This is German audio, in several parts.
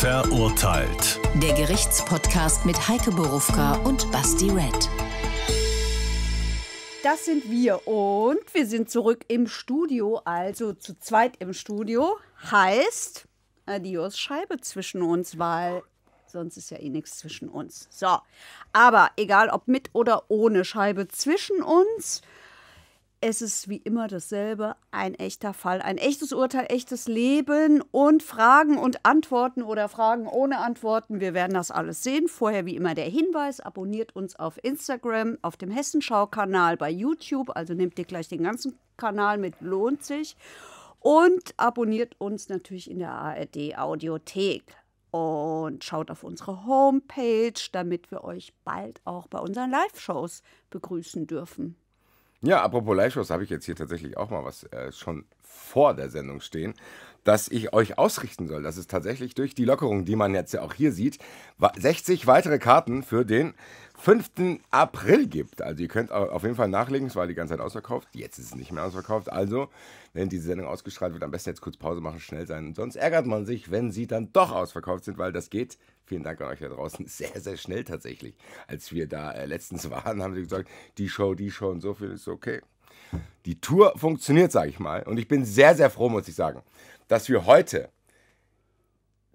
Verurteilt. Der Gerichtspodcast mit Heike Borufka und Basti Red. Das sind wir und wir sind zurück im Studio, also zu zweit im Studio. Heißt, Adios Scheibe zwischen uns, weil sonst ist ja eh nichts zwischen uns. So, aber egal ob mit oder ohne Scheibe zwischen uns, es ist wie immer dasselbe, ein echter Fall, ein echtes Urteil, echtes Leben und Fragen und Antworten oder Fragen ohne Antworten. Wir werden das alles sehen. Vorher wie immer der Hinweis, abonniert uns auf Instagram, auf dem Hessenschau-Kanal, bei YouTube, also nehmt ihr gleich den ganzen Kanal mit, lohnt sich. Und abonniert uns natürlich in der ARD Audiothek und schaut auf unsere Homepage, damit wir euch bald auch bei unseren Live-Shows begrüßen dürfen. Ja, apropos Live-Shows, habe ich jetzt hier tatsächlich auch mal was äh, schon vor der Sendung stehen, dass ich euch ausrichten soll, dass es tatsächlich durch die Lockerung, die man jetzt ja auch hier sieht, 60 weitere Karten für den 5. April gibt. Also ihr könnt auf jeden Fall nachlegen, es war die ganze Zeit ausverkauft, jetzt ist es nicht mehr ausverkauft. Also, wenn diese Sendung ausgestrahlt wird, am besten jetzt kurz Pause machen, schnell sein. Sonst ärgert man sich, wenn sie dann doch ausverkauft sind, weil das geht Vielen Dank an euch da draußen. Sehr, sehr schnell tatsächlich. Als wir da äh, letztens waren, haben sie gesagt, die Show, die Show und so viel ist okay. Die Tour funktioniert, sage ich mal. Und ich bin sehr, sehr froh, muss ich sagen, dass wir heute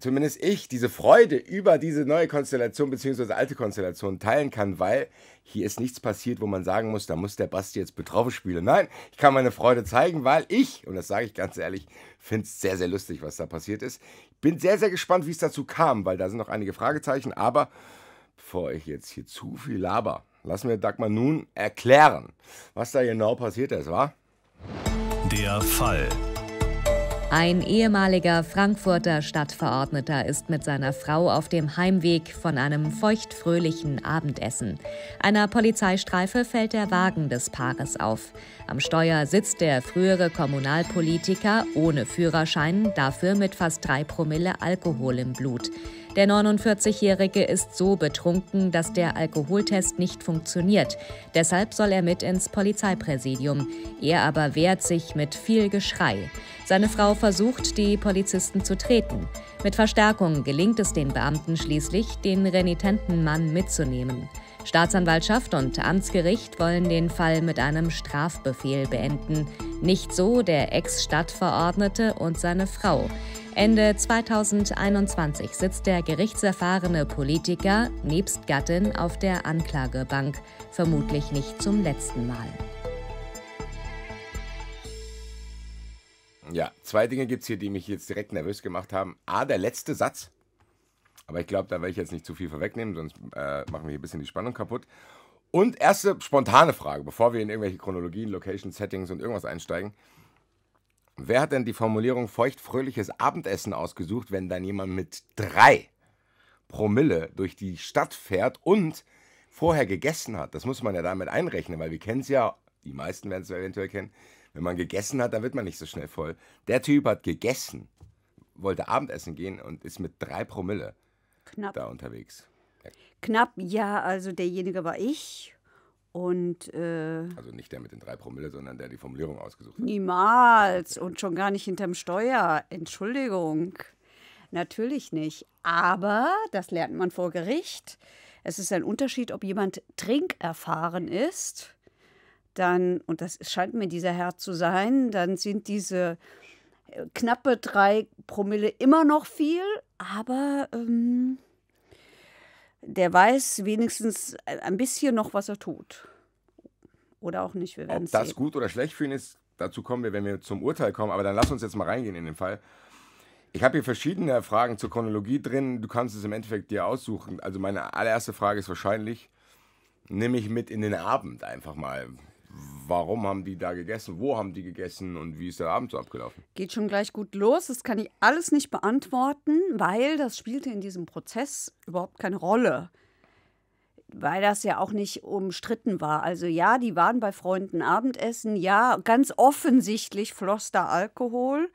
zumindest ich diese Freude über diese neue Konstellation bzw. alte Konstellation teilen kann, weil hier ist nichts passiert, wo man sagen muss, da muss der Basti jetzt betroffen spielen. Nein, ich kann meine Freude zeigen, weil ich, und das sage ich ganz ehrlich, finde es sehr, sehr lustig, was da passiert ist. Ich Bin sehr, sehr gespannt, wie es dazu kam, weil da sind noch einige Fragezeichen. Aber bevor ich jetzt hier zu viel laber, lassen wir Dagmar nun erklären, was da genau passiert ist, war? Der Fall. Ein ehemaliger Frankfurter Stadtverordneter ist mit seiner Frau auf dem Heimweg von einem feuchtfröhlichen Abendessen. Einer Polizeistreife fällt der Wagen des Paares auf. Am Steuer sitzt der frühere Kommunalpolitiker ohne Führerschein, dafür mit fast drei Promille Alkohol im Blut. Der 49-Jährige ist so betrunken, dass der Alkoholtest nicht funktioniert. Deshalb soll er mit ins Polizeipräsidium. Er aber wehrt sich mit viel Geschrei. Seine Frau versucht, die Polizisten zu treten. Mit Verstärkung gelingt es den Beamten schließlich, den renitenten Mann mitzunehmen. Staatsanwaltschaft und Amtsgericht wollen den Fall mit einem Strafbefehl beenden. Nicht so der Ex-Stadtverordnete und seine Frau. Ende 2021 sitzt der gerichtserfahrene Politiker nebst Gattin auf der Anklagebank, vermutlich nicht zum letzten Mal. Ja, zwei Dinge gibt es hier, die mich jetzt direkt nervös gemacht haben. A, der letzte Satz. Aber ich glaube, da werde ich jetzt nicht zu viel vorwegnehmen, sonst äh, machen wir hier ein bisschen die Spannung kaputt. Und erste spontane Frage, bevor wir in irgendwelche Chronologien, Location, Settings und irgendwas einsteigen. Wer hat denn die Formulierung feuchtfröhliches Abendessen ausgesucht, wenn dann jemand mit drei Promille durch die Stadt fährt und vorher gegessen hat? Das muss man ja damit einrechnen, weil wir kennen es ja, die meisten werden es eventuell kennen, wenn man gegessen hat, dann wird man nicht so schnell voll. Der Typ hat gegessen, wollte Abendessen gehen und ist mit drei Promille knapp. Da unterwegs. Ja. Knapp, ja, also derjenige war ich. Und, äh, also nicht der mit den drei Promille, sondern der die Formulierung ausgesucht hat. Niemals und schon gar nicht hinterm Steuer. Entschuldigung. Natürlich nicht. Aber das lernt man vor Gericht. Es ist ein Unterschied, ob jemand trinkerfahren ist, dann, und das scheint mir dieser Herr zu sein, dann sind diese äh, knappe drei Promille immer noch viel aber ähm, der weiß wenigstens ein bisschen noch, was er tut. Oder auch nicht, wir werden Ob das sehen. gut oder schlecht für ihn ist, dazu kommen wir, wenn wir zum Urteil kommen. Aber dann lass uns jetzt mal reingehen in den Fall. Ich habe hier verschiedene Fragen zur Chronologie drin. Du kannst es im Endeffekt dir aussuchen. Also meine allererste Frage ist wahrscheinlich, nehme ich mit in den Abend einfach mal. Warum haben die da gegessen? Wo haben die gegessen? Und wie ist der Abend so abgelaufen? Geht schon gleich gut los. Das kann ich alles nicht beantworten, weil das spielte in diesem Prozess überhaupt keine Rolle. Weil das ja auch nicht umstritten war. Also ja, die waren bei Freunden Abendessen. Ja, ganz offensichtlich floss da Alkohol.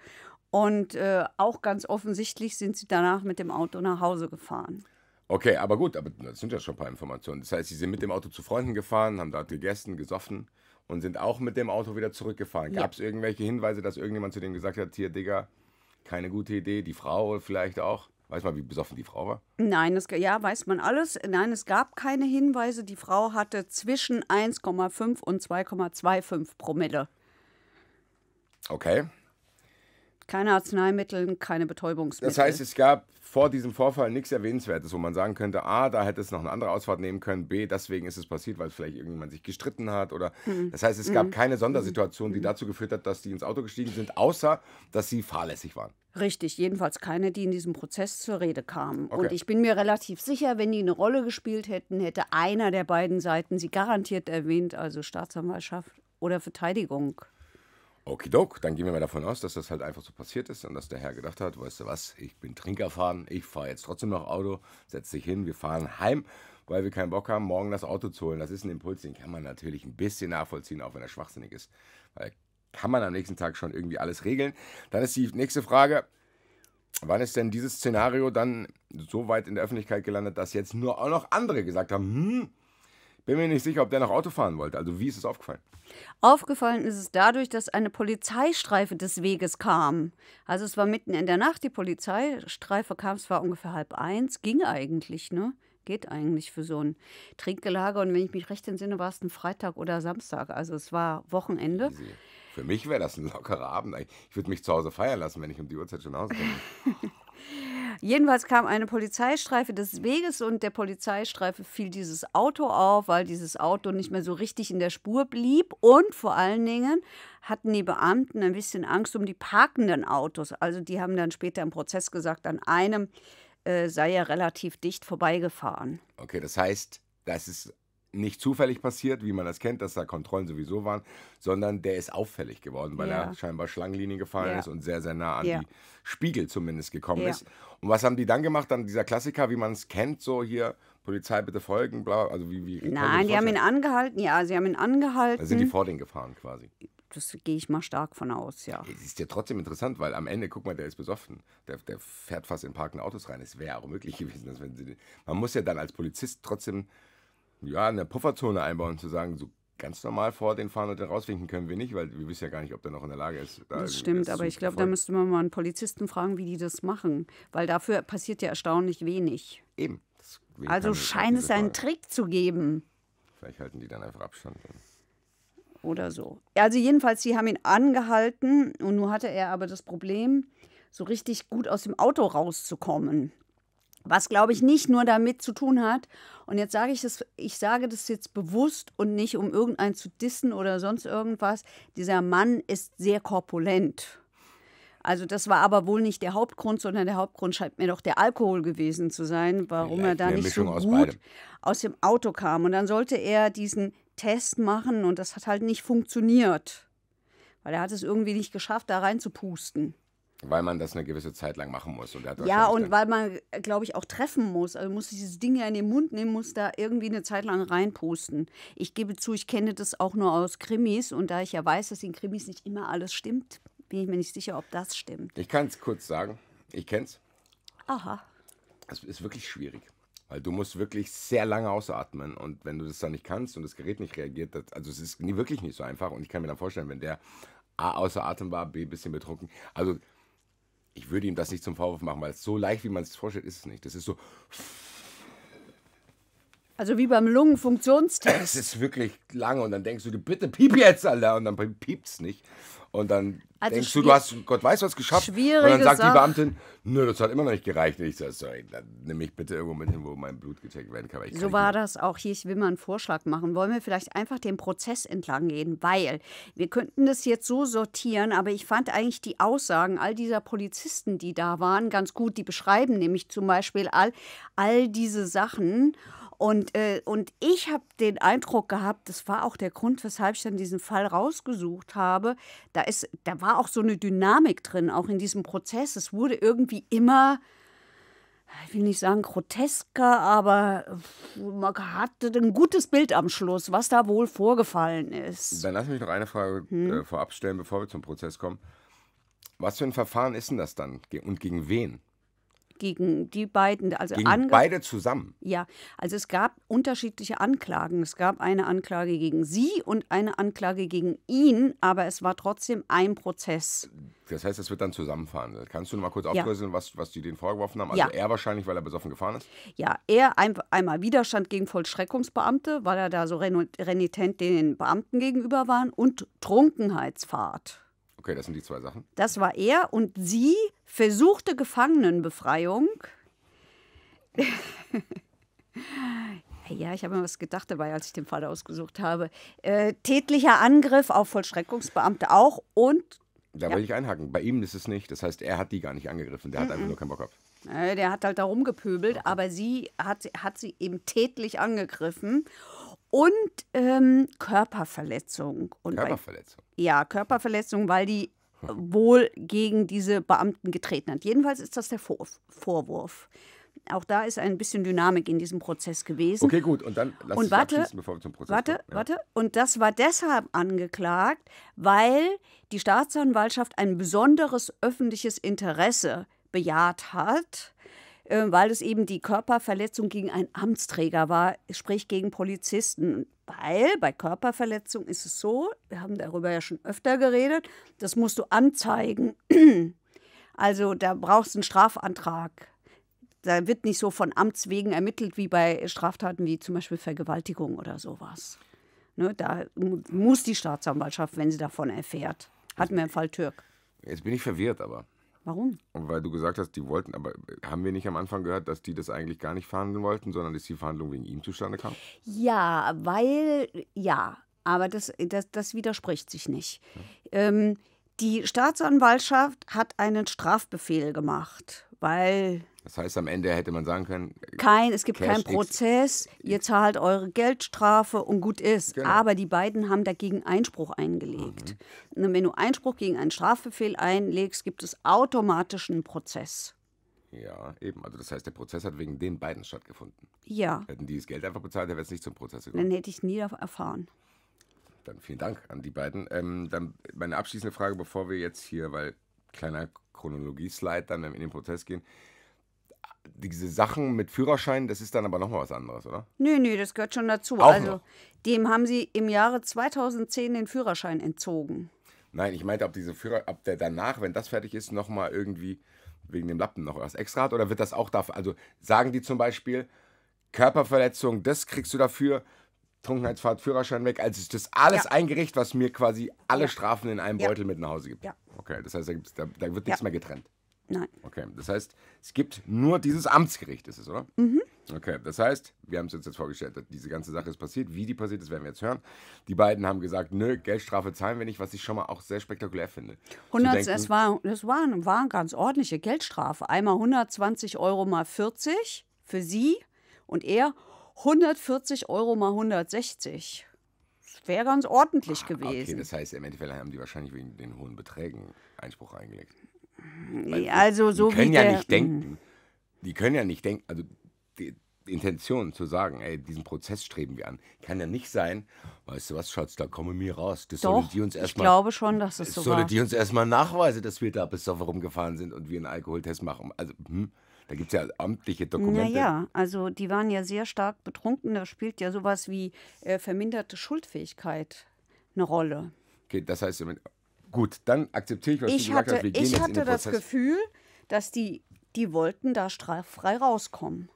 Und äh, auch ganz offensichtlich sind sie danach mit dem Auto nach Hause gefahren. Okay, aber gut, aber das sind ja schon ein paar Informationen. Das heißt, sie sind mit dem Auto zu Freunden gefahren, haben dort gegessen, gesoffen und sind auch mit dem Auto wieder zurückgefahren. Ja. Gab es irgendwelche Hinweise, dass irgendjemand zu dem gesagt hat, hier Digga, keine gute Idee, die Frau vielleicht auch? Weiß man, wie besoffen die Frau war? Nein, es, ja, weiß man alles. Nein, es gab keine Hinweise. Die Frau hatte zwischen 1,5 und 2,25 Promille. Okay. Keine Arzneimittel, keine Betäubungsmittel. Das heißt, es gab vor diesem Vorfall nichts Erwähnenswertes, wo man sagen könnte, A, da hätte es noch eine andere Ausfahrt nehmen können, B, deswegen ist es passiert, weil vielleicht irgendjemand sich gestritten hat oder... Mhm. Das heißt, es gab mhm. keine Sondersituation, die mhm. dazu geführt hat, dass die ins Auto gestiegen sind, außer, dass sie fahrlässig waren. Richtig, jedenfalls keine, die in diesem Prozess zur Rede kamen. Okay. Und ich bin mir relativ sicher, wenn die eine Rolle gespielt hätten, hätte einer der beiden Seiten sie garantiert erwähnt, also Staatsanwaltschaft oder Verteidigung. Okidok, dann gehen wir mal davon aus, dass das halt einfach so passiert ist und dass der Herr gedacht hat, weißt du was, ich bin Trinkerfahren, ich fahre jetzt trotzdem noch Auto, setze dich hin, wir fahren heim, weil wir keinen Bock haben, morgen das Auto zu holen. Das ist ein Impuls, den kann man natürlich ein bisschen nachvollziehen, auch wenn er schwachsinnig ist. Weil kann man am nächsten Tag schon irgendwie alles regeln. Dann ist die nächste Frage, wann ist denn dieses Szenario dann so weit in der Öffentlichkeit gelandet, dass jetzt nur auch noch andere gesagt haben, hm, bin mir nicht sicher, ob der noch Auto fahren wollte. Also wie ist es aufgefallen? Aufgefallen ist es dadurch, dass eine Polizeistreife des Weges kam. Also es war mitten in der Nacht, die Polizeistreife kam, es war ungefähr halb eins, ging eigentlich, ne? Geht eigentlich für so ein Trinkgelager. Und wenn ich mich recht entsinne, war es ein Freitag oder Samstag. Also es war Wochenende. Easy. Für mich wäre das ein lockerer Abend. Ich würde mich zu Hause feiern lassen, wenn ich um die Uhrzeit schon auskomme. Jedenfalls kam eine Polizeistreife des Weges und der Polizeistreife fiel dieses Auto auf, weil dieses Auto nicht mehr so richtig in der Spur blieb. Und vor allen Dingen hatten die Beamten ein bisschen Angst um die parkenden Autos. Also die haben dann später im Prozess gesagt, an einem äh, sei er relativ dicht vorbeigefahren. Okay, das heißt, das ist nicht zufällig passiert, wie man das kennt, dass da Kontrollen sowieso waren, sondern der ist auffällig geworden, weil ja. er scheinbar Schlangenlinie gefallen ja. ist und sehr, sehr nah an ja. die Spiegel zumindest gekommen ist. Und was haben die dann gemacht? Dann dieser Klassiker, wie man es kennt, so hier Polizei bitte folgen, bla, also wie, wie Nein, die haben ihn angehalten, ja, sie haben ihn angehalten. Da sind die vor den gefahren quasi. Das gehe ich mal stark von aus, ja. Es ist ja trotzdem interessant, weil am Ende, guck mal, der ist besoffen. Der, der fährt fast in parkende Autos rein. Es wäre auch möglich gewesen, dass wenn sie. Man muss ja dann als Polizist trotzdem ja, eine Pufferzone einbauen, zu sagen, so ganz normal vor den fahren und dann rauswinken können wir nicht, weil wir wissen ja gar nicht, ob der noch in der Lage ist. Da das stimmt, aber ich glaube, da müsste man mal einen Polizisten fragen, wie die das machen, weil dafür passiert ja erstaunlich wenig. Eben. Also scheint es einen Trick zu geben. Vielleicht halten die dann einfach Abstand. Oder so. Also jedenfalls, sie haben ihn angehalten und nun hatte er aber das Problem, so richtig gut aus dem Auto rauszukommen. Was, glaube ich, nicht nur damit zu tun hat. Und jetzt sage ich das, ich sage das jetzt bewusst und nicht, um irgendeinen zu dissen oder sonst irgendwas. Dieser Mann ist sehr korpulent. Also das war aber wohl nicht der Hauptgrund, sondern der Hauptgrund scheint mir doch der Alkohol gewesen zu sein, warum Vielleicht er da nicht so gut aus, aus, dem Auto kam. Und dann sollte er diesen Test machen und das hat halt nicht funktioniert, weil er hat es irgendwie nicht geschafft, da reinzupusten. Weil man das eine gewisse Zeit lang machen muss. Und ja, und weil man, glaube ich, auch treffen muss. Also muss dieses Ding ja in den Mund nehmen, muss da irgendwie eine Zeit lang reinpusten. Ich gebe zu, ich kenne das auch nur aus Krimis. Und da ich ja weiß, dass in Krimis nicht immer alles stimmt, bin ich mir nicht sicher, ob das stimmt. Ich kann es kurz sagen. Ich kenne es. Aha. Es ist wirklich schwierig. Weil du musst wirklich sehr lange ausatmen und wenn du das dann nicht kannst und das Gerät nicht reagiert, das, also es ist nie, wirklich nicht so einfach und ich kann mir dann vorstellen, wenn der A außer Atem war, B ein bisschen betrunken, also ich würde ihm das nicht zum Vorwurf machen, weil es so leicht, wie man es vorstellt, ist es nicht. Das ist so. Also wie beim Lungenfunktionstest. Es ist wirklich lange und dann denkst du, bitte piep jetzt, Alter. Und dann es nicht. Und dann also denkst du, du hast Gott weiß was geschafft. Schwierige und dann sagt Sache. die Beamtin, nö, das hat immer noch nicht gereicht. Und ich sage, sorry, dann nimm mich bitte irgendwo mit hin, wo mein Blut gecheckt werden kann. so war das auch hier. Ich will mal einen Vorschlag machen. Wollen wir vielleicht einfach den Prozess entlang gehen? Weil wir könnten das jetzt so sortieren, aber ich fand eigentlich die Aussagen all dieser Polizisten, die da waren, ganz gut. Die beschreiben nämlich zum Beispiel all, all diese Sachen. Und, äh, und ich habe den Eindruck gehabt, das war auch der Grund, weshalb ich dann diesen Fall rausgesucht habe. Da, ist, da war auch so eine Dynamik drin, auch in diesem Prozess. Es wurde irgendwie immer, ich will nicht sagen grotesker, aber äh, man hatte ein gutes Bild am Schluss, was da wohl vorgefallen ist. Dann lass mich noch eine Frage äh, hm? äh, vorab stellen, bevor wir zum Prozess kommen. Was für ein Verfahren ist denn das dann und gegen wen? gegen die beiden. Also gegen beide zusammen? Ja, also es gab unterschiedliche Anklagen. Es gab eine Anklage gegen sie und eine Anklage gegen ihn, aber es war trotzdem ein Prozess. Das heißt, es wird dann zusammen Kannst du noch mal kurz aufdröseln, ja. was, was die denen vorgeworfen haben? Also ja. er wahrscheinlich, weil er besoffen gefahren ist? Ja, er ein, einmal Widerstand gegen Vollstreckungsbeamte, weil er da so renitent den Beamten gegenüber war und Trunkenheitsfahrt. Okay, das sind die zwei Sachen. Das war er und sie versuchte Gefangenenbefreiung. ja, ich habe mir was gedacht dabei, als ich den Fall ausgesucht habe. Äh, tätlicher Angriff auf Vollstreckungsbeamte auch und. Da ja. will ich einhaken. Bei ihm ist es nicht. Das heißt, er hat die gar nicht angegriffen. Der mm -mm. hat einfach nur keinen Bock auf. Äh, der hat halt da rumgepöbelt, okay. aber sie hat, hat sie eben tätlich angegriffen und ähm, Körperverletzung. Und Körperverletzung? Bei, ja, Körperverletzung, weil die wohl gegen diese Beamten getreten hat. Jedenfalls ist das der Vor Vorwurf. Auch da ist ein bisschen Dynamik in diesem Prozess gewesen. Okay, gut. Und dann lass uns warte, bevor wir zum Prozess Warte, kommen. Ja. warte. Und das war deshalb angeklagt, weil die Staatsanwaltschaft ein besonderes öffentliches Interesse bejaht hat, ähm, weil es eben die Körperverletzung gegen einen Amtsträger war, sprich gegen Polizisten. Weil bei Körperverletzung ist es so, wir haben darüber ja schon öfter geredet, das musst du anzeigen. Also da brauchst du einen Strafantrag. Da wird nicht so von Amts wegen ermittelt wie bei Straftaten wie zum Beispiel Vergewaltigung oder sowas. Ne, da muss die Staatsanwaltschaft, wenn sie davon erfährt. Hatten wir im Fall Türk. Jetzt bin ich verwirrt, aber Warum? Weil du gesagt hast, die wollten, aber haben wir nicht am Anfang gehört, dass die das eigentlich gar nicht verhandeln wollten, sondern dass die Verhandlung wegen ihm zustande kam? Ja, weil, ja, aber das, das, das widerspricht sich nicht. Ja. Ähm, die Staatsanwaltschaft hat einen Strafbefehl gemacht, weil das heißt, am Ende hätte man sagen können: äh, Kein, es gibt Cash keinen Prozess, ihr zahlt eure Geldstrafe und gut ist. Genau. Aber die beiden haben dagegen Einspruch eingelegt. Mhm. Und wenn du Einspruch gegen einen Strafbefehl einlegst, gibt es automatisch einen Prozess. Ja, eben. Also das heißt, der Prozess hat wegen den beiden stattgefunden. Ja. Hätten die das Geld einfach bezahlt, dann wäre es nicht zum Prozess gekommen. Dann hätte ich nie erfahren. Dann vielen Dank an die beiden. Ähm, dann meine abschließende Frage, bevor wir jetzt hier, weil kleiner Chronologie-Slide, dann in den Prozess gehen diese Sachen mit Führerschein, das ist dann aber nochmal was anderes, oder? Nö, nö, das gehört schon dazu. Auch also, noch. dem haben sie im Jahre 2010 den Führerschein entzogen. Nein, ich meinte, ob diese Führer, ob der danach, wenn das fertig ist, nochmal irgendwie wegen dem Lappen noch was extra hat oder wird das auch dafür? Also sagen die zum Beispiel, Körperverletzung, das kriegst du dafür, Trunkenheitsfahrt, Führerschein weg. Also ist das alles ja. ein was mir quasi alle ja. Strafen in einem Beutel mit nach Hause gibt. Ja. Okay, das heißt, da, da wird nichts mehr getrennt. Nein. Okay, das heißt, es gibt nur dieses Amtsgericht, ist es, oder? Mhm. Okay, das heißt, wir haben es uns jetzt vorgestellt, dass diese ganze Sache ist passiert. Wie die passiert ist, werden wir jetzt hören. Die beiden haben gesagt, nö, Geldstrafe zahlen wir nicht, was ich schon mal auch sehr spektakulär finde. 100, denken, das, war, das war, war eine ganz ordentliche Geldstrafe. Einmal 120 Euro mal 40 für sie und er 140 Euro mal 160. Das wäre ganz ordentlich ah, gewesen. Okay, das heißt, im Endeffekt haben die wahrscheinlich wegen den hohen Beträgen Einspruch eingelegt. Weil also so die können wie ja der, nicht denken. Mhm. Die können ja nicht denken. Also die, Intention zu sagen, ey, diesen Prozess streben wir an, kann ja nicht sein. Weißt du was, Schatz, da komme mir raus. Das Doch, die uns erstmal. Ich glaube schon, dass es das so sollte war. die uns erstmal nachweisen, dass wir da bis Sofa rumgefahren sind und wir einen Alkoholtest machen. Also hm, da gibt es ja amtliche Dokumente. Naja, also die waren ja sehr stark betrunken. Da spielt ja sowas wie äh, verminderte Schuldfähigkeit eine Rolle. Okay, das heißt, Gut, dann akzeptiere ich, was ich du gesagt hast. Wir gehen ich jetzt hatte in den das Gefühl, dass die, die wollten da frei rauskommen.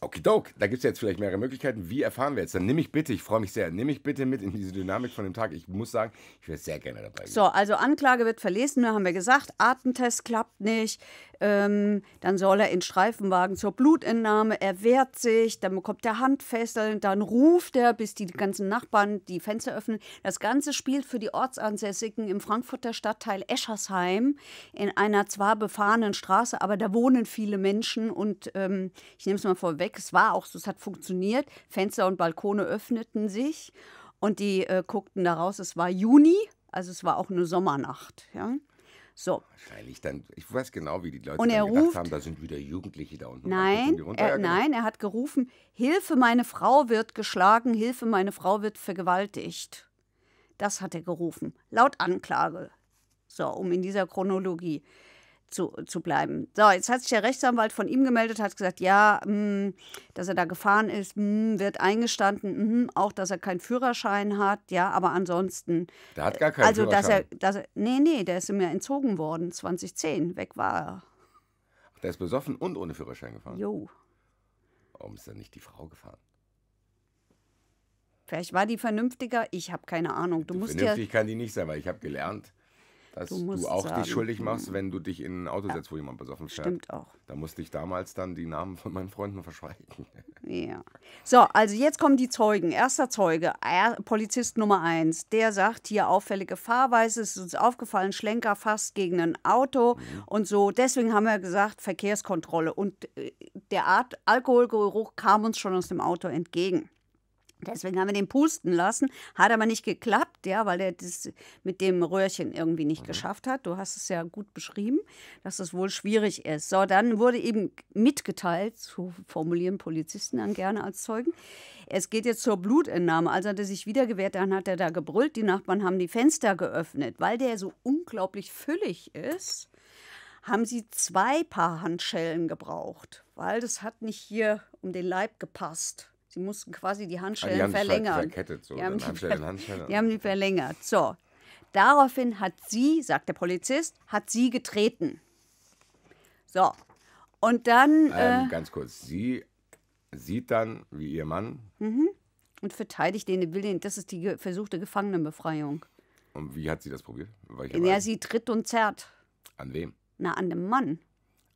Okidok, da gibt es jetzt vielleicht mehrere Möglichkeiten. Wie erfahren wir jetzt? Dann nehme ich bitte, ich freue mich sehr, nehme ich bitte mit in diese Dynamik von dem Tag. Ich muss sagen, ich wäre sehr gerne dabei. So, also Anklage wird verlesen, ne, haben wir gesagt. Atemtest klappt nicht. Ähm, dann soll er in Streifenwagen zur Blutentnahme. Er wehrt sich, dann bekommt er Handfesseln, dann ruft er, bis die ganzen Nachbarn die Fenster öffnen. Das Ganze spielt für die Ortsansässigen im Frankfurter Stadtteil Eschersheim in einer zwar befahrenen Straße, aber da wohnen viele Menschen und ähm, ich nehme es mal vorweg weg. Es war auch so, es hat funktioniert. Fenster und Balkone öffneten sich und die äh, guckten da raus. Es war Juni, also es war auch eine Sommernacht. Ja. So. Wahrscheinlich dann, ich weiß genau, wie die Leute und er gedacht ruft, haben, da sind wieder Jugendliche da unten. Nein, er, nein, er hat gerufen, Hilfe, meine Frau wird geschlagen, Hilfe, meine Frau wird vergewaltigt. Das hat er gerufen, laut Anklage. So, um in dieser Chronologie zu, zu bleiben. So, jetzt hat sich der Rechtsanwalt von ihm gemeldet, hat gesagt, ja, mh, hm, dass er da gefahren ist, mh, hm, wird eingestanden, mh, hm, auch, dass er keinen Führerschein hat, ja, aber ansonsten. Der hat gar keinen also, Führerschein. Also, dass dass er, nee, nee, der ist ihm ja entzogen worden, 2010, weg war er. Ach, Der ist besoffen und ohne Führerschein gefahren? Jo. Warum ist denn nicht die Frau gefahren? Vielleicht war die vernünftiger, ich habe keine Ahnung. du musst vernünftig ja kann die nicht sein, weil ich habe gelernt, dass du, du auch sagen, dich schuldig machst, mhm. wenn du dich in ein Auto ja. setzt, wo jemand besoffen fährt. Stimmt auch. Da musste ich damals dann die Namen von meinen Freunden verschweigen. Ja. So, also jetzt kommen die Zeugen. Erster Zeuge, Polizist Nummer eins, der sagt, hier auffällige Fahrweise, es ist uns aufgefallen, Schlenker fast gegen ein Auto mhm. und so. Deswegen haben wir gesagt, Verkehrskontrolle. Und äh, der Art Alkoholgeruch kam uns schon aus dem Auto entgegen. Deswegen haben wir den pusten lassen. Hat aber nicht geklappt, ja, weil er das mit dem Röhrchen irgendwie nicht mhm. geschafft hat. Du hast es ja gut beschrieben, dass das wohl schwierig ist. So, dann wurde eben mitgeteilt, so formulieren Polizisten dann gerne als Zeugen, es geht jetzt zur Blutentnahme. Als er sich wieder gewehrt, dann hat er da gebrüllt. Die Nachbarn haben die Fenster geöffnet. Weil der so unglaublich füllig ist, haben sie zwei Paar Handschellen gebraucht, weil das hat nicht hier um den Leib gepasst. Sie mussten quasi die ah, Handschellen die verlängern. Verkettet, so. die, haben die, Handschellen, ver Handschellen. die haben die verlängert. So. Daraufhin hat sie, sagt der Polizist, hat sie getreten. So. Und dann. Ähm, äh, ganz kurz, sie sieht dann, wie ihr Mann. Mhm. Und verteidigt den, will Das ist die ge versuchte Gefangenenbefreiung. Und wie hat sie das probiert? Ja, sie tritt und zerrt. An wem? Na, an dem Mann.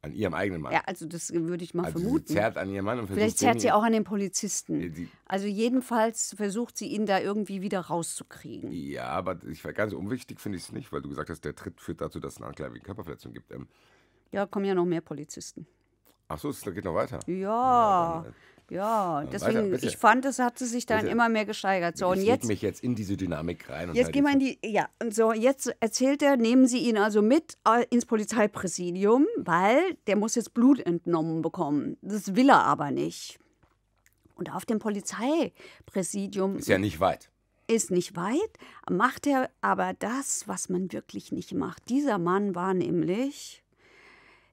An ihrem eigenen Mann. Ja, also das würde ich mal also vermuten. Sie zerrt an ihrem Mann und Vielleicht zerrt sie auch an den Polizisten. Die, also jedenfalls versucht sie ihn da irgendwie wieder rauszukriegen. Ja, aber ich, ganz unwichtig finde ich es nicht, weil du gesagt hast, der Tritt führt dazu, dass es eine Anklage wegen Körperverletzung gibt. Ähm, ja, kommen ja noch mehr Polizisten. Ach so, es geht noch weiter. Ja. ja dann, äh, ja, deswegen, Weiter, ich fand, es hat sich dann bitte. immer mehr gesteigert. So, ich und jetzt mich jetzt in diese Dynamik rein. jetzt gehen wir in die, ja, und so, jetzt erzählt er, nehmen Sie ihn also mit äh, ins Polizeipräsidium, weil der muss jetzt Blut entnommen bekommen. Das will er aber nicht. Und auf dem Polizeipräsidium. Ist ja nicht weit. Ist nicht weit, macht er aber das, was man wirklich nicht macht. Dieser Mann war nämlich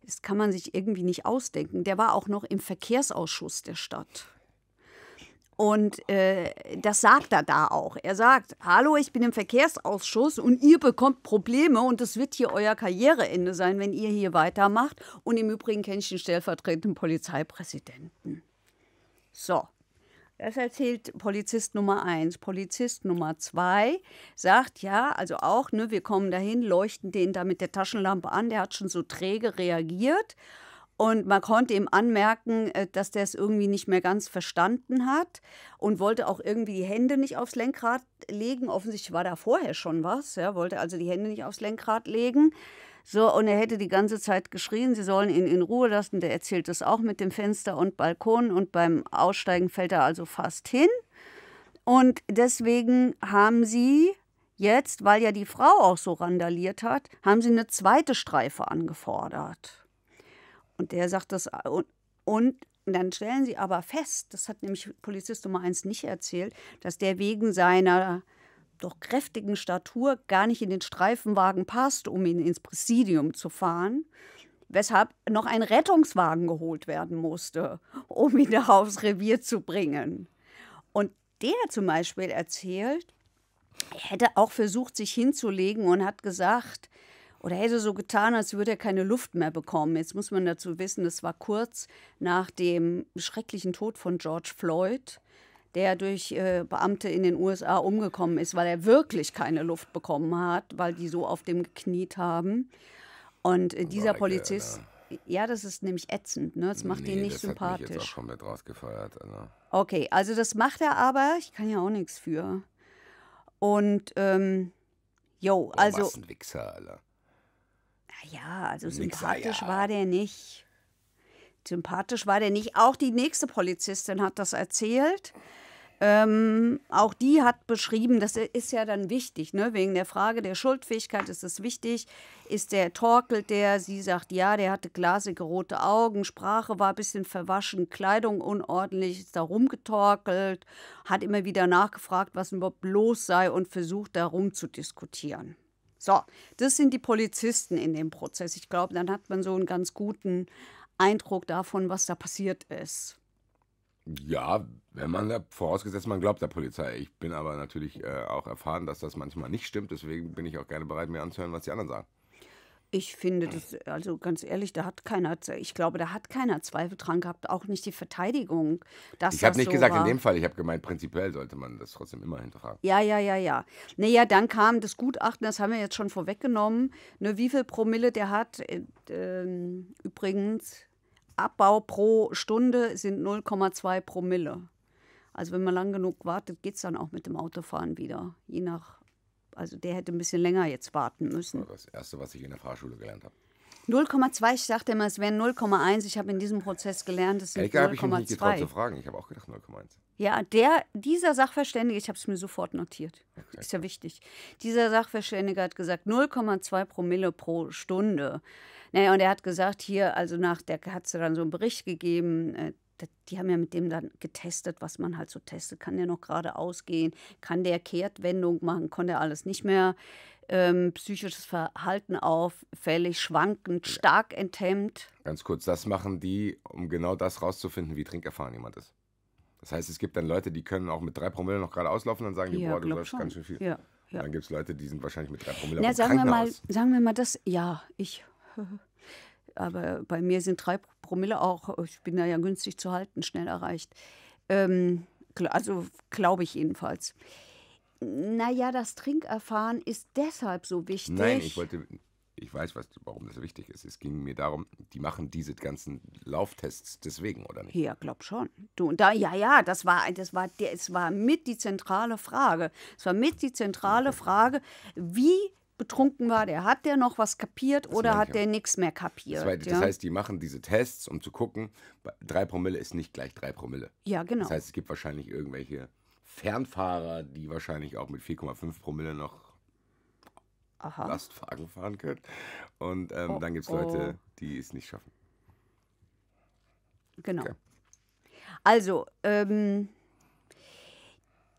das kann man sich irgendwie nicht ausdenken. Der war auch noch im Verkehrsausschuss der Stadt. Und äh, das sagt er da auch. Er sagt, hallo, ich bin im Verkehrsausschuss und ihr bekommt Probleme und das wird hier euer Karriereende sein, wenn ihr hier weitermacht. Und im Übrigen kenne ich den stellvertretenden Polizeipräsidenten. So. Das erzählt Polizist Nummer eins. Polizist Nummer zwei sagt, ja, also auch, ne, wir kommen dahin, leuchten den da mit der Taschenlampe an, der hat schon so träge reagiert. Und man konnte ihm anmerken, äh, dass der es irgendwie nicht mehr ganz verstanden hat und wollte auch irgendwie die Hände nicht aufs Lenkrad legen. Offensichtlich war da vorher schon was, ja, wollte also die Hände nicht aufs Lenkrad legen. So, und er hätte die ganze Zeit geschrien, sie sollen ihn in Ruhe lassen. Der erzählt das auch mit dem Fenster und Balkon und beim Aussteigen fällt er also fast hin. Und deswegen haben sie jetzt, weil ja die Frau auch so randaliert hat, haben sie eine zweite Streife angefordert. Und der sagt das und, und dann stellen sie aber fest, das hat nämlich Polizist Nummer 1 nicht erzählt, dass der wegen seiner doch kräftigen Statur gar nicht in den Streifenwagen passt, um ihn ins Präsidium zu fahren, weshalb noch ein Rettungswagen geholt werden musste, um ihn da aufs Revier zu bringen. Und der zum Beispiel erzählt, er hätte auch versucht, sich hinzulegen und hat gesagt, oder hätte so getan, als würde er keine Luft mehr bekommen. Jetzt muss man dazu wissen, es war kurz nach dem schrecklichen Tod von George Floyd der durch äh, Beamte in den USA umgekommen ist, weil er wirklich keine Luft bekommen hat, weil die so auf dem gekniet haben. Und äh, dieser Boah, Polizist, Alter. ja, das ist nämlich ätzend, ne? das macht nee, ihn nicht das sympathisch. Hat mich jetzt auch komplett rausgefeuert, Alter. Okay, also das macht er aber, ich kann ja auch nichts für. Und, ähm, jo, Boah, also. Was ein Wichser, Alter. Naja, also sympathisch ja. war der nicht sympathisch war der nicht. Auch die nächste Polizistin hat das erzählt. Ähm, auch die hat beschrieben, das ist ja dann wichtig, ne? wegen der Frage der Schuldfähigkeit ist es wichtig, ist der, torkelt der, sie sagt, ja, der hatte glasige rote Augen, Sprache war ein bisschen verwaschen, Kleidung unordentlich, ist da rumgetorkelt, hat immer wieder nachgefragt, was überhaupt los sei und versucht, da rumzudiskutieren. So, das sind die Polizisten in dem Prozess. Ich glaube, dann hat man so einen ganz guten Eindruck davon, was da passiert ist. Ja, wenn man da vorausgesetzt, man glaubt der Polizei. Ich bin aber natürlich äh, auch erfahren, dass das manchmal nicht stimmt. Deswegen bin ich auch gerne bereit, mir anzuhören, was die anderen sagen. Ich finde das, also ganz ehrlich, da hat keiner, ich glaube, da hat keiner Zweifel dran gehabt, auch nicht die Verteidigung. ich habe nicht so gesagt, war. in dem Fall, ich habe gemeint, prinzipiell sollte man das trotzdem immer hinterfragen. Ja, ja, ja, ja. Naja, dann kam das Gutachten, das haben wir jetzt schon vorweggenommen, ne, wie viel Promille der hat. Äh, ähm, übrigens, Abbau pro Stunde sind 0,2 Promille. Also wenn man lang genug wartet, geht es dann auch mit dem Autofahren wieder. Je nach, also der hätte ein bisschen länger jetzt warten müssen. Das war das Erste, was ich in der Fahrschule gelernt habe. 0,2, ich dachte immer, es wären 0,1. Ich habe in diesem Prozess gelernt, es sind 0,2. habe ich mich nicht getraut zu fragen. Ich habe auch gedacht 0,1. Ja, der, dieser Sachverständige, ich habe es mir sofort notiert, okay. ist ja wichtig. Dieser Sachverständige hat gesagt 0,2 Promille pro Stunde. Naja, und er hat gesagt, hier, also nach, der hat sie dann so einen Bericht gegeben, äh, die haben ja mit dem dann getestet, was man halt so testet. Kann der noch geradeaus gehen? Kann der Kehrtwendung machen? Konnte er alles nicht mehr? Ähm, psychisches Verhalten auffällig, schwankend, stark enthemmt. Ganz kurz, das machen die, um genau das rauszufinden, wie trinkerfahren jemand ist. Das heißt, es gibt dann Leute, die können auch mit drei Promille noch geradeaus laufen, und sagen die, ja, boah, du läufst ganz schön viel. Ja, ja. Dann gibt es Leute, die sind wahrscheinlich mit drei Promille Na, sagen wir mal, Sagen wir mal das, ja, ich... aber bei mir sind drei Promille auch, ich bin da ja günstig zu halten, schnell erreicht. Ähm, also glaube ich jedenfalls. Naja, das Trinkerfahren ist deshalb so wichtig. Nein, ich wollte, ich weiß, was, warum das wichtig ist. Es ging mir darum, die machen diese ganzen Lauftests deswegen, oder nicht? Ja, glaub schon. Du, da, ja, ja, das war, das war, der, war mit die zentrale Frage. Es war mit die zentrale mhm. Frage, wie betrunken war, der hat der noch was kapiert das oder hat der nichts mehr kapiert. Das, heißt, ja? heißt, die machen diese Tests, um zu gucken, drei Promille ist nicht gleich drei Promille. Ja, genau. Das heißt, es gibt wahrscheinlich irgendwelche Fernfahrer, die wahrscheinlich auch mit 4,5 Promille noch Aha. Lastwagen fahren können. Und ähm, oh, dann gibt es oh. Leute, oh. die es nicht schaffen. Genau. Okay. Also, ähm,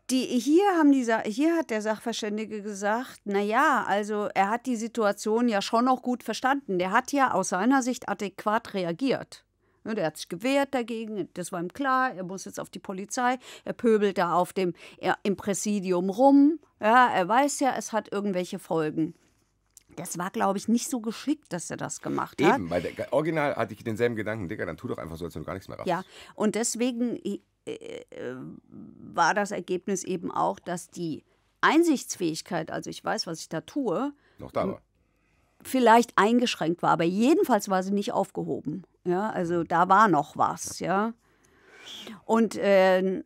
die, hier, haben die, hier hat der Sachverständige gesagt, naja, also er hat die Situation ja schon noch gut verstanden. Der hat ja aus seiner Sicht adäquat reagiert. Der hat sich gewehrt dagegen, das war ihm klar, er muss jetzt auf die Polizei, er pöbelt da auf dem, er, im Präsidium rum. Ja, er weiß ja, es hat irgendwelche Folgen. Das war, glaube ich, nicht so geschickt, dass er das gemacht hat. Eben, weil der, original hatte ich denselben Gedanken, Digga, dann tu doch einfach so, als wenn du gar nichts mehr hast. Ja, und deswegen äh, äh, war das Ergebnis eben auch, dass die Einsichtsfähigkeit, also ich weiß, was ich da tue, noch da war. Vielleicht eingeschränkt war, aber jedenfalls war sie nicht aufgehoben. Ja, also da war noch was, ja. Und ähm,